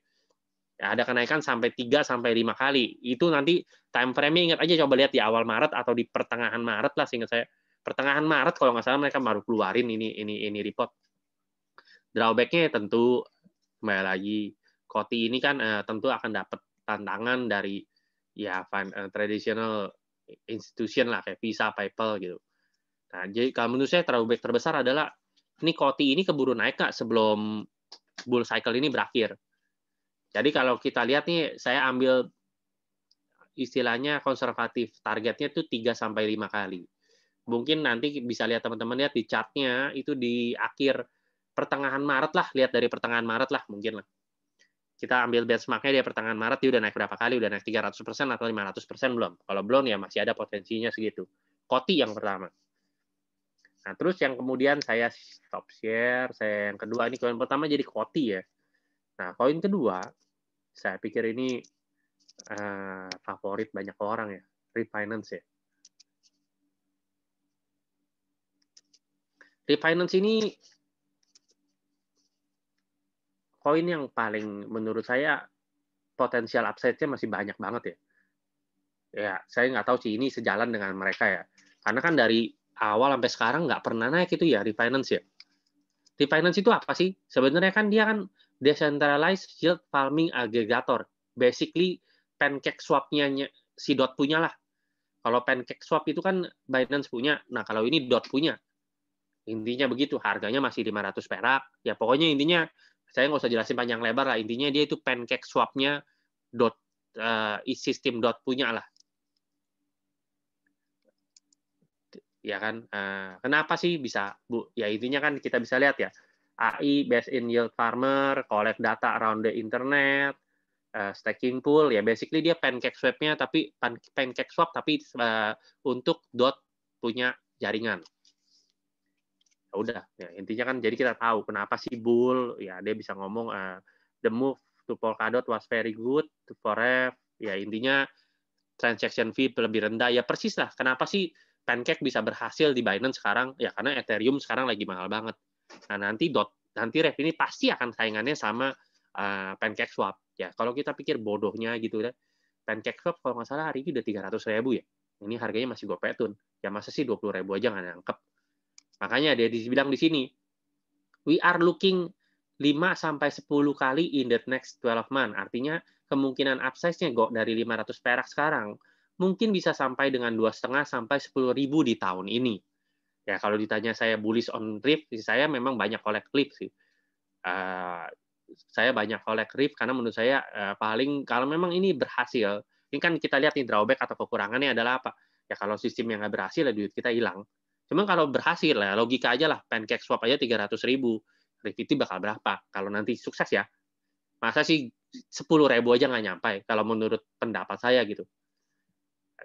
Ya, ada kenaikan sampai 3 sampai 5 kali. Itu nanti time frame-nya ingat aja coba lihat di awal Maret atau di pertengahan Maret lah seingat saya. Pertengahan Maret kalau nggak salah mereka baru keluarin ini ini ini report. Drawback-nya ya tentu kembali lagi Koti ini kan eh, tentu akan dapat tantangan dari ya tradisional uh, eh, traditional institution lah kayak Visa, PayPal gitu. Nah, jadi kalau menurut saya drawback terbesar adalah ini Koti ini keburu naik nggak sebelum bull cycle ini berakhir jadi kalau kita lihat nih, saya ambil istilahnya konservatif, targetnya itu 3 sampai lima kali. Mungkin nanti bisa lihat teman-teman lihat di chartnya itu di akhir pertengahan Maret lah, lihat dari pertengahan Maret lah mungkin lah. Kita ambil benchmarknya dia pertengahan Maret, dia udah naik berapa kali, udah naik 300% atau 500% belum. Kalau belum ya masih ada potensinya segitu. Koti yang pertama. Nah, terus yang kemudian saya stop share, saya yang kedua ini yang pertama jadi koti ya. Nah, poin kedua, saya pikir ini uh, favorit banyak orang ya, refinance ya. Refinance ini koin yang paling menurut saya potensial upside-nya masih banyak banget ya. Ya, saya nggak tahu sih ini sejalan dengan mereka ya. Karena kan dari awal sampai sekarang nggak pernah naik itu ya refinance ya. Refinance itu apa sih? Sebenarnya kan dia kan decentralized yield farming aggregator. Basically pancake Swap-nya si dot punya lah. Kalau pancake swap itu kan Binance punya. Nah, kalau ini dot punya. Intinya begitu, harganya masih 500 perak. Ya pokoknya intinya saya nggak usah jelasin panjang lebar lah. Intinya dia itu pancake Swap-nya dot uh, sistem dot punya lah. Ya kan? Uh, kenapa sih bisa, Bu? Ya intinya kan kita bisa lihat ya. AI based in yield farmer, collect data around the internet, uh, staking pool ya basically dia pancake swap-nya tapi pancake swap tapi uh, untuk dot punya jaringan. Ya udah, ya, intinya kan jadi kita tahu kenapa sih bull ya dia bisa ngomong uh, the move to Polkadot was very good to Forev ya intinya transaction fee lebih rendah ya persis lah kenapa sih Pancake bisa berhasil di Binance sekarang ya karena Ethereum sekarang lagi mahal banget Nah, nanti dot nanti ref ini pasti akan saingannya sama uh, pancake swap ya. Kalau kita pikir bodohnya gitu ya. Pancake swap kalau nggak salah hari ini udah 300 ribu ya. Ini harganya masih gue petun. Ya masa sih 20 ribu aja nggak nangkep. Makanya dia bilang di sini, we are looking 5 sampai 10 kali in the next 12 month. Artinya kemungkinan upsize-nya kok dari 500 perak sekarang mungkin bisa sampai dengan dua setengah sampai sepuluh ribu di tahun ini. Ya kalau ditanya saya bullish on RIF, saya memang banyak collect RIF sih. Uh, saya banyak collect RIF karena menurut saya uh, paling kalau memang ini berhasil, ini kan kita lihat nih drawback atau kekurangannya adalah apa? Ya kalau sistem yang nggak berhasil ya duit kita hilang. Cuman kalau berhasil ya logika aja lah pancake swap aja 300 ribu. RIF itu bakal berapa? Kalau nanti sukses ya. Masa sih 10 ribu aja nggak nyampe kalau menurut pendapat saya gitu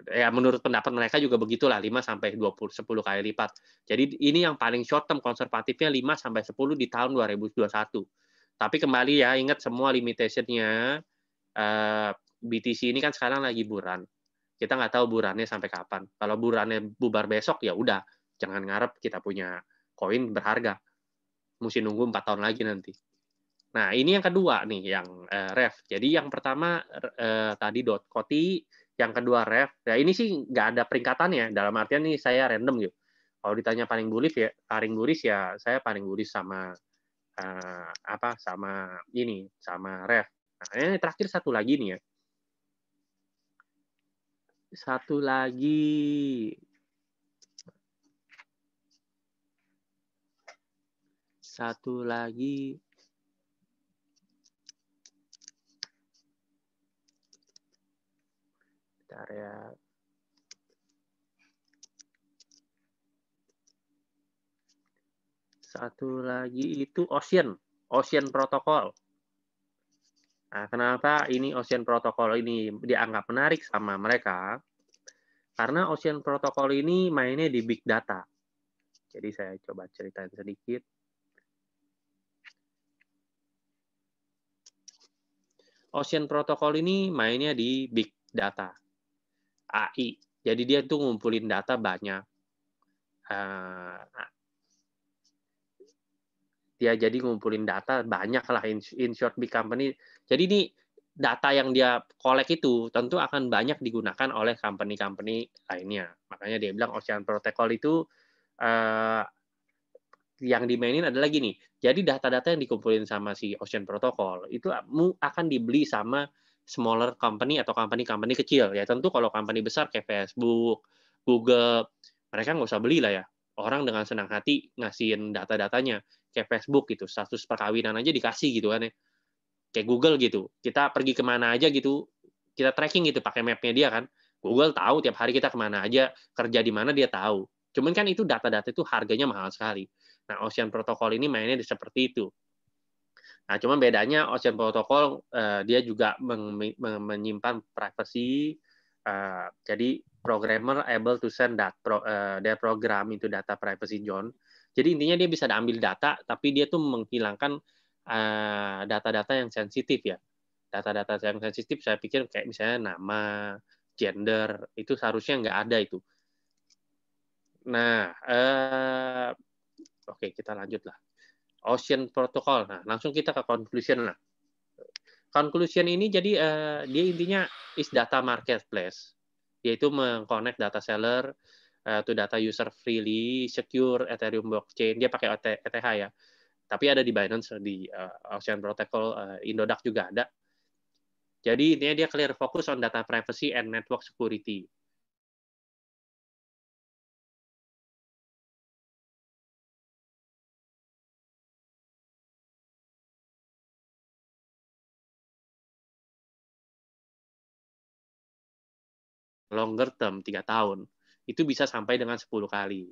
ya menurut pendapat mereka juga begitulah 5 sampai 20 10 kali lipat. Jadi ini yang paling short term konservatifnya 5 sampai 10 di tahun 2021. Tapi kembali ya ingat semua limitationnya nya eh, BTC ini kan sekarang lagi buran. Kita nggak tahu burannya sampai kapan. Kalau burannya bubar besok ya udah jangan ngarep kita punya koin berharga. Mesti nunggu empat tahun lagi nanti. Nah, ini yang kedua nih yang uh, ref. Jadi yang pertama uh, tadi dot koti yang kedua ref ya ini sih nggak ada peringkatannya dalam artian nih saya random gitu kalau ditanya paling gurih ya paling guris ya saya paling guris sama uh, apa sama ini sama ref nah, ini terakhir satu lagi nih ya satu lagi satu lagi Area Satu lagi itu Ocean, Ocean Protocol. Nah, kenapa ini Ocean Protocol ini dianggap menarik sama mereka? Karena Ocean Protocol ini mainnya di big data. Jadi saya coba ceritain sedikit. Ocean Protocol ini mainnya di big data. AI. Jadi dia tuh ngumpulin data banyak. Uh, dia jadi ngumpulin data banyak lah in, in short big company. Jadi ini data yang dia kolek itu tentu akan banyak digunakan oleh company-company lainnya. Makanya dia bilang Ocean Protocol itu uh, yang dimainin adalah gini. Jadi data-data yang dikumpulin sama si Ocean Protocol itu akan dibeli sama smaller company atau company-company kecil ya tentu kalau company besar kayak Facebook, Google mereka nggak usah beli lah ya orang dengan senang hati ngasihin data-datanya kayak Facebook gitu status perkawinan aja dikasih gitu kan ya kayak Google gitu kita pergi kemana aja gitu kita tracking gitu pakai mapnya dia kan Google tahu tiap hari kita kemana aja kerja di mana dia tahu cuman kan itu data-data itu harganya mahal sekali nah Ocean Protocol ini mainnya seperti itu Nah, cuma bedanya Ocean Protocol uh, dia juga menyimpan privacy. Uh, jadi programmer able to send that pro, uh, eh, their program itu data privacy zone. Jadi intinya dia bisa ambil data, tapi dia tuh menghilangkan data-data uh, yang sensitif ya. Data-data yang sensitif saya pikir kayak misalnya nama, gender itu seharusnya nggak ada itu. Nah, uh, oke okay, kita lanjutlah. Ocean Protocol. Nah, langsung kita ke conclusion lah. Conclusion ini jadi uh, dia intinya is data marketplace, yaitu mengkonek data seller uh, to data user freely, secure Ethereum blockchain. Dia pakai ETH e ya. Tapi ada di Binance di uh, Ocean Protocol uh, Indodax juga ada. Jadi intinya dia clear fokus on data privacy and network security. longer term, 3 tahun, itu bisa sampai dengan 10 kali.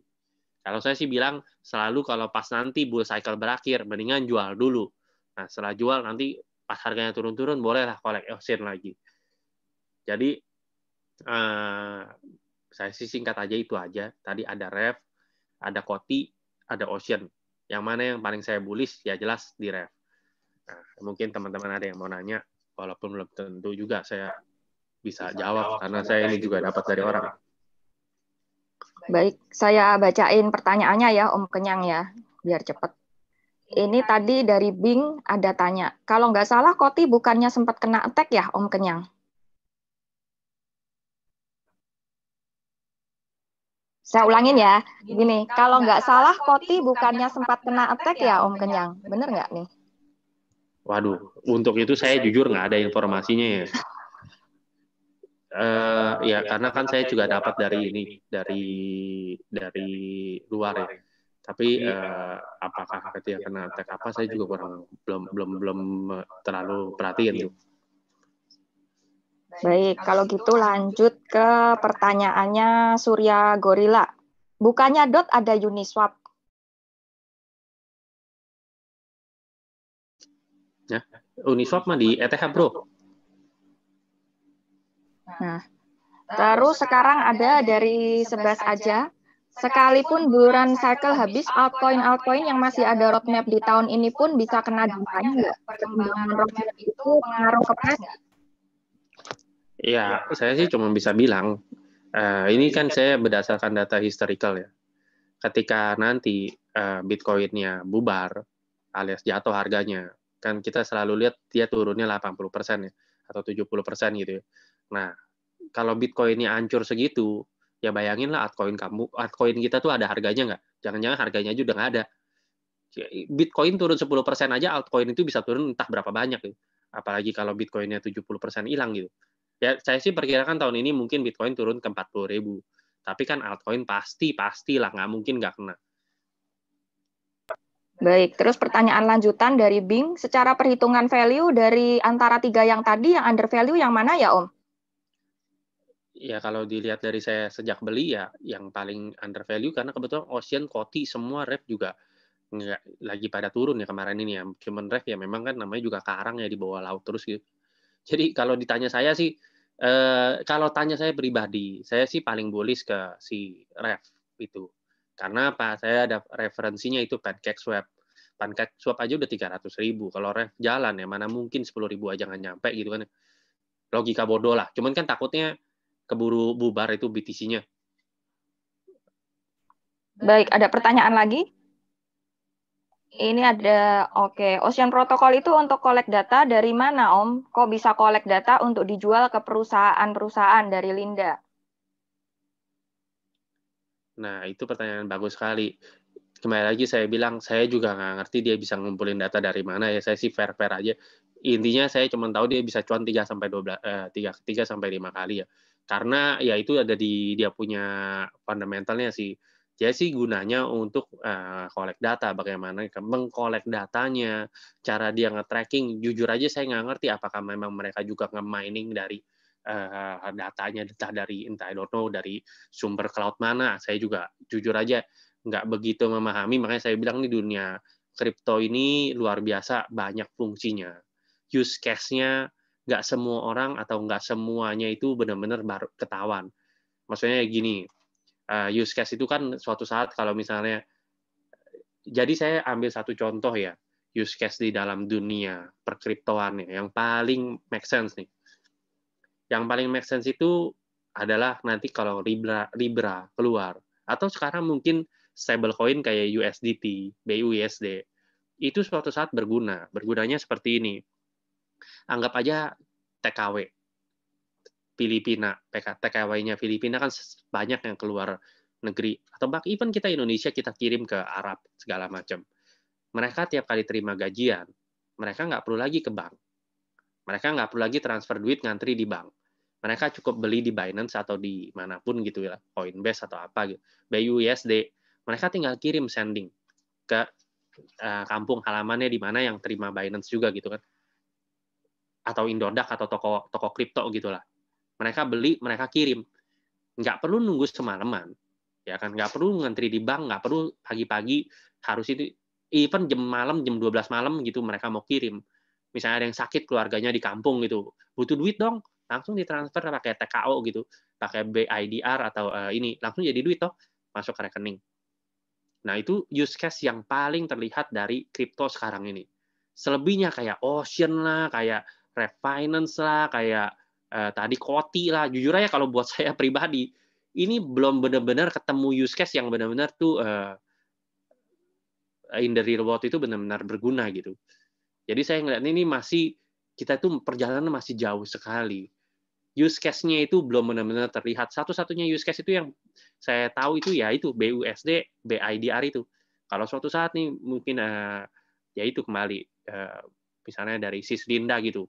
Kalau saya sih bilang, selalu kalau pas nanti bull cycle berakhir, mendingan jual dulu. Nah, setelah jual, nanti pas harganya turun-turun, bolehlah collect option lagi. Jadi, eh, saya sih singkat aja itu aja. Tadi ada ref, ada koti, ada ocean. Yang mana yang paling saya bullish, ya jelas di ref. Nah, mungkin teman-teman ada yang mau nanya, walaupun belum tentu juga saya bisa jawab karena saya ini juga dapat dari orang. Baik, saya bacain pertanyaannya ya Om Kenyang ya, biar cepat. Ini iya. tadi dari Bing ada tanya. Kalau nggak salah Koti bukannya sempat kena attack ya Om Kenyang? Saya ulangin ya, gini, kalau nggak salah Koti bukannya sempat kena attack ya, ya Om Kenyang, bener nggak nih? Waduh, untuk itu saya jujur nggak ada informasinya ya. Uh, ya, iya, karena kan saya juga dapat dari ini, dari dari luar ya. Tapi uh, apakah ketika kena attack apa, saya juga kurang belum belum belum terlalu perhatiin tuh. Baik, kalau gitu lanjut ke pertanyaannya Surya Gorilla. Bukannya dot ada Uniswap? Ya, Uniswap mah di ETH bro. Nah, nah, terus sekarang ada dari 11 aja. Sekalipun bulan cycle habis, altcoin-altcoin yang masih ada roadmap di tahun ini pun bisa kena dampaknya nggak? Perkembangan roadmap itu pengaruh ke price iya, iya, saya sih cuma bisa bilang. Uh, ini kan saya berdasarkan data historical ya. Ketika nanti uh, Bitcoinnya bubar, alias jatuh harganya, kan kita selalu lihat dia turunnya 80% ya, atau 70% gitu ya. Nah, kalau bitcoinnya ini hancur segitu, ya bayanginlah lah altcoin kamu, altcoin kita tuh ada harganya nggak? Jangan-jangan harganya juga nggak ada. Bitcoin turun 10% aja altcoin itu bisa turun entah berapa banyak gitu. Apalagi kalau Bitcoinnya 70% hilang gitu. Ya saya sih perkirakan tahun ini mungkin Bitcoin turun ke 40 ribu. Tapi kan altcoin pasti lah, nggak mungkin nggak kena. Baik, terus pertanyaan lanjutan dari Bing, secara perhitungan value dari antara tiga yang tadi yang under value yang mana ya Om? ya kalau dilihat dari saya sejak beli ya yang paling under value karena kebetulan Ocean, Koti semua rep juga nggak lagi pada turun ya kemarin ini ya. Cuman ref ya memang kan namanya juga karang ya di bawah laut terus gitu. Jadi kalau ditanya saya sih eh, kalau tanya saya pribadi, saya sih paling bullish ke si ref itu. Karena apa? Saya ada referensinya itu pancake swap. Pancake swap aja udah 300 ribu. Kalau ref jalan ya mana mungkin 10 ribu aja nggak nyampe gitu kan. Ya. Logika bodoh lah. Cuman kan takutnya keburu bubar itu BTC-nya. Baik, ada pertanyaan lagi? Ini ada, oke. Okay. Ocean Protocol itu untuk collect data dari mana, Om? Kok bisa collect data untuk dijual ke perusahaan-perusahaan dari Linda? Nah, itu pertanyaan bagus sekali. Kembali lagi saya bilang, saya juga nggak ngerti dia bisa ngumpulin data dari mana ya. Saya sih fair-fair aja. Intinya saya cuma tahu dia bisa cuan 3 sampai 12 eh, 3 3 sampai 5 kali ya karena ya itu ada di dia punya fundamentalnya sih. Jadi sih gunanya untuk uh, data, bagaimana mengkolek datanya, cara dia nge-tracking. Jujur aja saya nggak ngerti apakah memang mereka juga nge-mining dari uh, datanya, entah dari entah I don't know dari sumber cloud mana. Saya juga jujur aja nggak begitu memahami. Makanya saya bilang di dunia kripto ini luar biasa banyak fungsinya, use case-nya nggak semua orang atau nggak semuanya itu benar-benar baru ketahuan. Maksudnya gini, eh, use case itu kan suatu saat kalau misalnya, jadi saya ambil satu contoh ya, use case di dalam dunia perkriptoan ya, yang paling make sense nih. Yang paling make sense itu adalah nanti kalau Libra, Libra keluar atau sekarang mungkin stablecoin kayak USDT, BUSD itu suatu saat berguna. Bergunanya seperti ini anggap aja TKW Filipina, TKW-nya Filipina kan banyak yang keluar negeri atau bahkan even kita Indonesia kita kirim ke Arab segala macam. Mereka tiap kali terima gajian, mereka nggak perlu lagi ke bank. Mereka nggak perlu lagi transfer duit ngantri di bank. Mereka cukup beli di Binance atau di manapun gitu ya, Coinbase atau apa gitu, BUSD. Mereka tinggal kirim sending ke uh, kampung halamannya di mana yang terima Binance juga gitu kan atau Indodax atau toko toko kripto gitulah. Mereka beli, mereka kirim. Nggak perlu nunggu semalaman, ya kan? Nggak perlu ngantri di bank, nggak perlu pagi-pagi harus itu. Even jam malam, jam 12 malam gitu mereka mau kirim. Misalnya ada yang sakit keluarganya di kampung gitu, butuh duit dong, langsung ditransfer pakai TKO gitu, pakai BIDR atau uh, ini langsung jadi duit toh masuk ke rekening. Nah, itu use case yang paling terlihat dari kripto sekarang ini. Selebihnya kayak ocean lah, kayak refinance lah, kayak eh, tadi koti lah. Jujur aja kalau buat saya pribadi, ini belum benar-benar ketemu use case yang benar-benar tuh eh, in the real world itu benar-benar berguna gitu. Jadi saya ngeliat ini masih kita tuh perjalanan masih jauh sekali. Use case-nya itu belum benar-benar terlihat. Satu-satunya use case itu yang saya tahu itu ya itu BUSD, BIDR itu. Kalau suatu saat nih mungkin eh, ya itu kembali eh, misalnya dari Sis Linda gitu.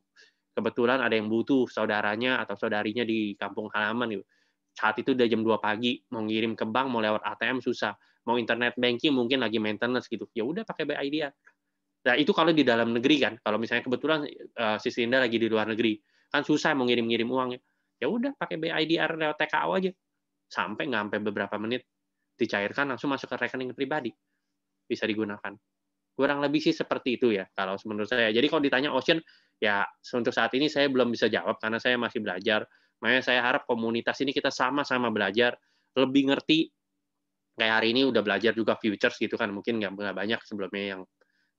Kebetulan ada yang butuh saudaranya atau saudarinya di kampung halaman gitu. Saat itu udah jam 2 pagi, mau ngirim ke bank, mau lewat ATM susah, mau internet banking mungkin lagi maintenance gitu. Ya udah pakai BI dia. Nah, itu kalau di dalam negeri kan. Kalau misalnya kebetulan uh, eh, Linda lagi di luar negeri, kan susah mau ngirim-ngirim uangnya. ya. Ya udah pakai BIDR lewat TKO aja. Sampai nggak sampai beberapa menit dicairkan langsung masuk ke rekening pribadi bisa digunakan kurang lebih sih seperti itu ya kalau menurut saya. Jadi kalau ditanya Ocean ya untuk saat ini saya belum bisa jawab karena saya masih belajar. Makanya saya harap komunitas ini kita sama-sama belajar, lebih ngerti. Kayak hari ini udah belajar juga futures gitu kan, mungkin nggak banyak sebelumnya yang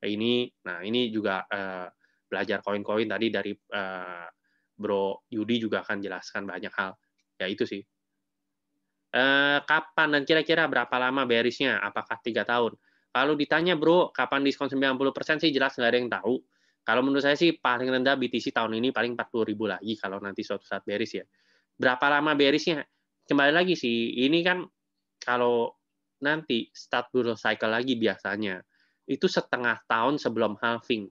ini. Nah ini juga uh, belajar koin-koin tadi dari uh, Bro Yudi juga akan jelaskan banyak hal. Ya itu sih. Uh, kapan dan kira-kira berapa lama berisnya? Apakah tiga tahun? Kalau ditanya bro, kapan diskon 90% sih jelas nggak ada yang tahu. Kalau menurut saya sih paling rendah BTC tahun ini paling 40 ribu lagi kalau nanti suatu saat beris ya. Berapa lama berisnya? Kembali lagi sih, ini kan kalau nanti start bull cycle lagi biasanya itu setengah tahun sebelum halving.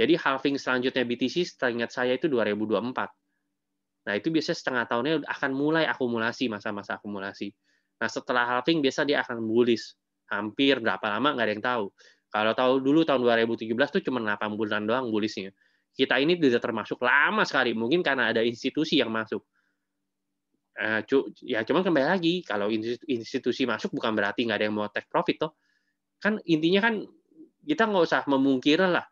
Jadi halving selanjutnya BTC setengah saya itu 2024. Nah, itu biasanya setengah tahunnya akan mulai akumulasi masa-masa akumulasi. Nah, setelah halving biasa dia akan bullish hampir berapa lama nggak ada yang tahu. Kalau tahu dulu tahun 2017 tuh cuma 8 bulan doang bullishnya. Kita ini tidak termasuk lama sekali, mungkin karena ada institusi yang masuk. Uh, ya cuman kembali lagi kalau institusi masuk bukan berarti nggak ada yang mau take profit toh. Kan intinya kan kita nggak usah memungkir lah.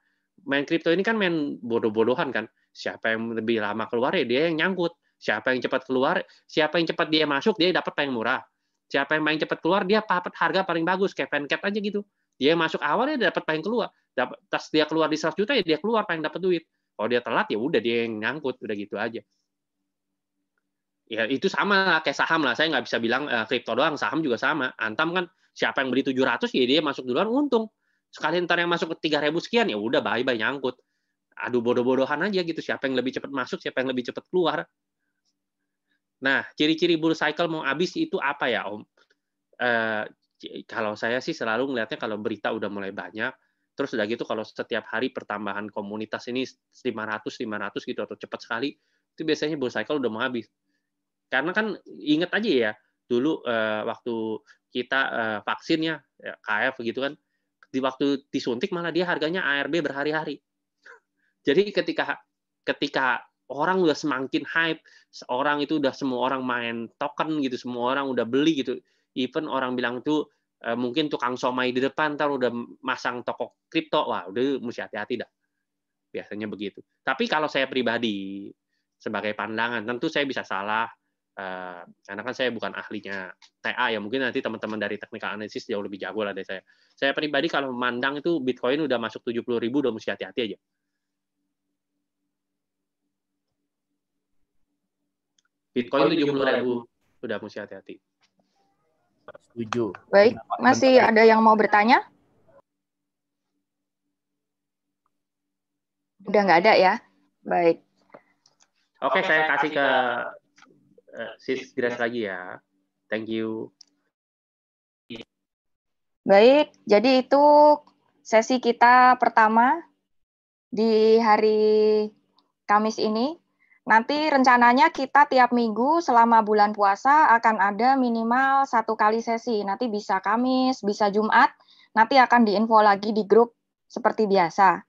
Main kripto ini kan main bodoh-bodohan kan. Siapa yang lebih lama keluar ya dia yang nyangkut. Siapa yang cepat keluar, siapa yang cepat dia masuk dia dapat paling murah siapa yang paling cepat keluar dia dapat harga paling bagus kayak cap aja gitu dia yang masuk awal dia dapat paling keluar dapat tas dia keluar di 100 juta ya dia keluar paling dapat duit kalau dia telat ya udah dia yang nyangkut udah gitu aja ya itu sama kayak saham lah saya nggak bisa bilang kripto eh, kripto doang saham juga sama antam kan siapa yang beli 700 ya dia masuk duluan untung sekali ntar yang masuk ke 3000 sekian ya udah bye bye nyangkut aduh bodoh-bodohan aja gitu siapa yang lebih cepat masuk siapa yang lebih cepat keluar Nah, ciri-ciri bull cycle mau habis itu apa ya, Om? Eh, kalau saya sih selalu melihatnya kalau berita udah mulai banyak, terus udah gitu kalau setiap hari pertambahan komunitas ini 500 500 gitu atau cepat sekali, itu biasanya bull cycle udah mau habis. Karena kan inget aja ya, dulu eh, waktu kita eh, vaksinnya ya, ya KF gitu kan, di waktu disuntik malah dia harganya ARB berhari-hari. Jadi ketika ketika orang udah semakin hype, orang itu udah semua orang main token gitu, semua orang udah beli gitu. Even orang bilang tuh e, mungkin tukang somai di depan ntar udah masang toko kripto, wah udah mesti hati-hati dah. Biasanya begitu. Tapi kalau saya pribadi sebagai pandangan, tentu saya bisa salah eh, karena kan saya bukan ahlinya TA ya mungkin nanti teman-teman dari technical analysis jauh lebih jago lah dari saya. Saya pribadi kalau memandang itu Bitcoin udah masuk 70 ribu udah mesti hati-hati aja Bitcoin tujuh puluh ribu. sudah mesti hati-hati. Setuju. Baik, masih ada yang mau bertanya? Udah nggak ada ya? Baik. Oke, saya kasih ke eh, Sis Grace lagi ya. Thank you. Baik, jadi itu sesi kita pertama di hari Kamis ini Nanti rencananya kita tiap minggu selama bulan puasa akan ada minimal satu kali sesi. Nanti bisa Kamis, bisa Jumat. Nanti akan diinfo lagi di grup seperti biasa.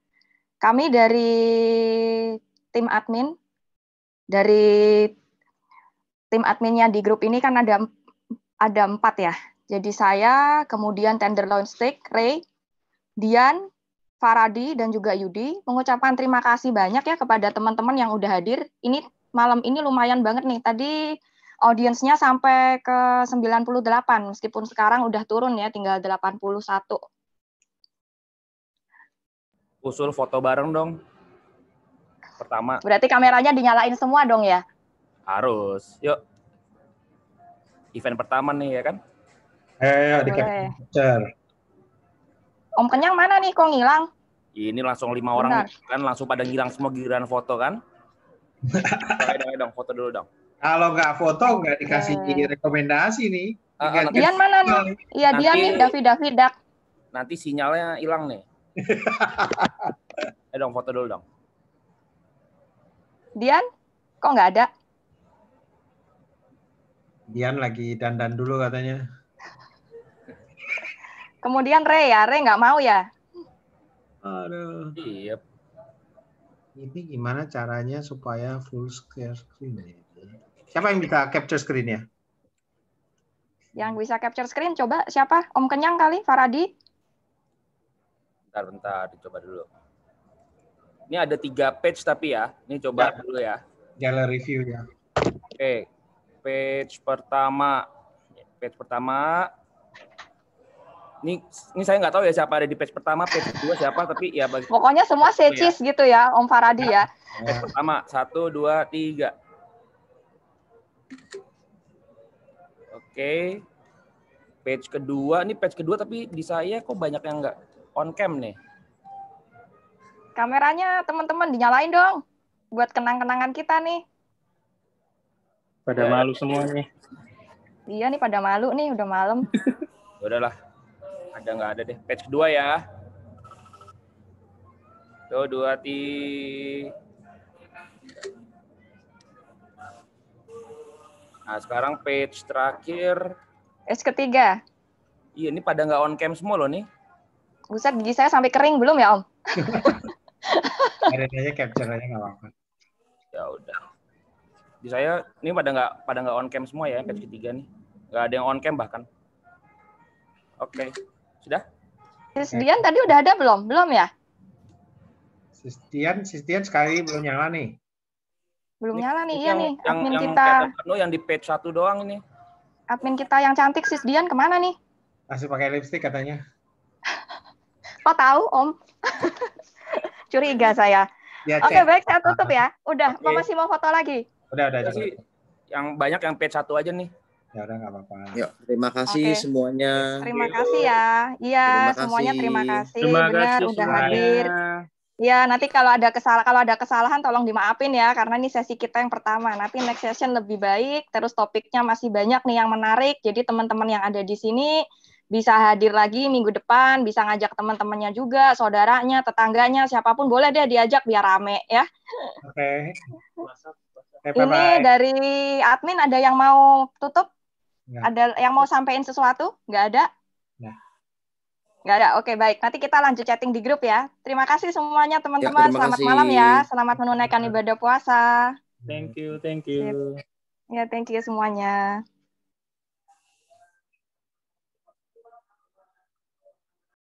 Kami dari tim admin, dari tim adminnya di grup ini kan ada ada empat ya. Jadi saya, kemudian Tenderloin Steak, Ray, Dian, Faradi dan juga Yudi mengucapkan terima kasih banyak ya kepada teman-teman yang udah hadir. Ini malam ini lumayan banget nih. Tadi audiensnya sampai ke 98 meskipun sekarang udah turun ya tinggal 81. Usul foto bareng dong. Pertama. Berarti kameranya dinyalain semua dong ya? Harus. Yuk. Event pertama nih ya kan? Eh, ayo, ya, di capture. Om Kenyang mana nih kok ngilang? Ini langsung lima orang kan langsung pada ngilang semua giliran foto kan? Ayo dong, foto dulu dong. Kalau nggak foto nggak dikasih hmm. rekomendasi nih. Uh, Dian mana nih? Iya Dian nih, David David Dak. Nanti sinyalnya hilang nih. Ayo dong foto dulu dong. Dian, kok nggak ada? Dian lagi dandan dulu katanya. Kemudian Re ya, Re nggak mau ya? Aduh. Iya. Ini gimana caranya supaya full screen ya? Siapa yang bisa capture screen ya? Yang bisa capture screen coba siapa? Om Kenyang kali, Faradi? Bentar, bentar, dicoba dulu. Ini ada tiga page tapi ya, ini coba ya. dulu ya. Gallery review ya. Oke, page pertama. Page pertama, ini ini saya nggak tahu ya siapa ada di page pertama, page kedua siapa, tapi ya bagi pokoknya semua secis iya. ya. gitu ya, Om Faradi ya. ya. Page pertama satu dua tiga. Oke, page kedua ini page kedua tapi di saya kok banyak yang nggak on cam nih. Kameranya teman-teman dinyalain dong, buat kenang-kenangan kita nih. Pada ya. malu semuanya. Iya nih pada malu nih udah malam. lah ada nggak ada deh patch kedua ya tuh dua ti nah sekarang page terakhir page ketiga iya ini pada nggak on cam semua loh nih buset gigi saya sampai kering belum ya om ada aja capture aja nggak apa-apa ya udah di saya ini pada nggak pada nggak on cam semua ya page ketiga nih nggak ada yang on cam bahkan oke okay. Sudah? Sisdian eh. tadi udah ada belum? Belum ya? Sistian, Sistian sekali belum nyala nih. Belum ini, nyala nih, iya yang, nih. admin yang kita penuh yang di page satu doang ini. Admin kita yang cantik Sisdian kemana nih? Masih pakai lipstick katanya. Kok tahu, Om? Curiga saya. Ya, Oke, okay, baik saya tutup ah, ah. ya. Udah, okay. masih mau foto lagi? Udah, udah. Jadi, yang banyak yang page satu aja nih udah nggak apa-apa. Yuk, terima kasih okay. semuanya. Terima kasih ya. Iya, terima semuanya kasih. terima kasih. Benar, udah semuanya. hadir. Ya, nanti kalau ada kesalahan kalau ada kesalahan tolong dimaafin ya karena ini sesi kita yang pertama. Nanti next session lebih baik, terus topiknya masih banyak nih yang menarik. Jadi teman-teman yang ada di sini bisa hadir lagi minggu depan, bisa ngajak teman-temannya juga, saudaranya, tetangganya, siapapun boleh deh diajak biar rame ya. Oke. Okay. Ini dari admin ada yang mau tutup? Nggak. Ya. Ada yang mau sampaikan sesuatu? Nggak ada? Ya. Nggak. ada. Oke, baik. Nanti kita lanjut chatting di grup ya. Terima kasih semuanya ya, teman-teman. Ya, selamat kasih. malam ya. Selamat menunaikan ibadah puasa. Thank you, thank you. Ya, thank you semuanya.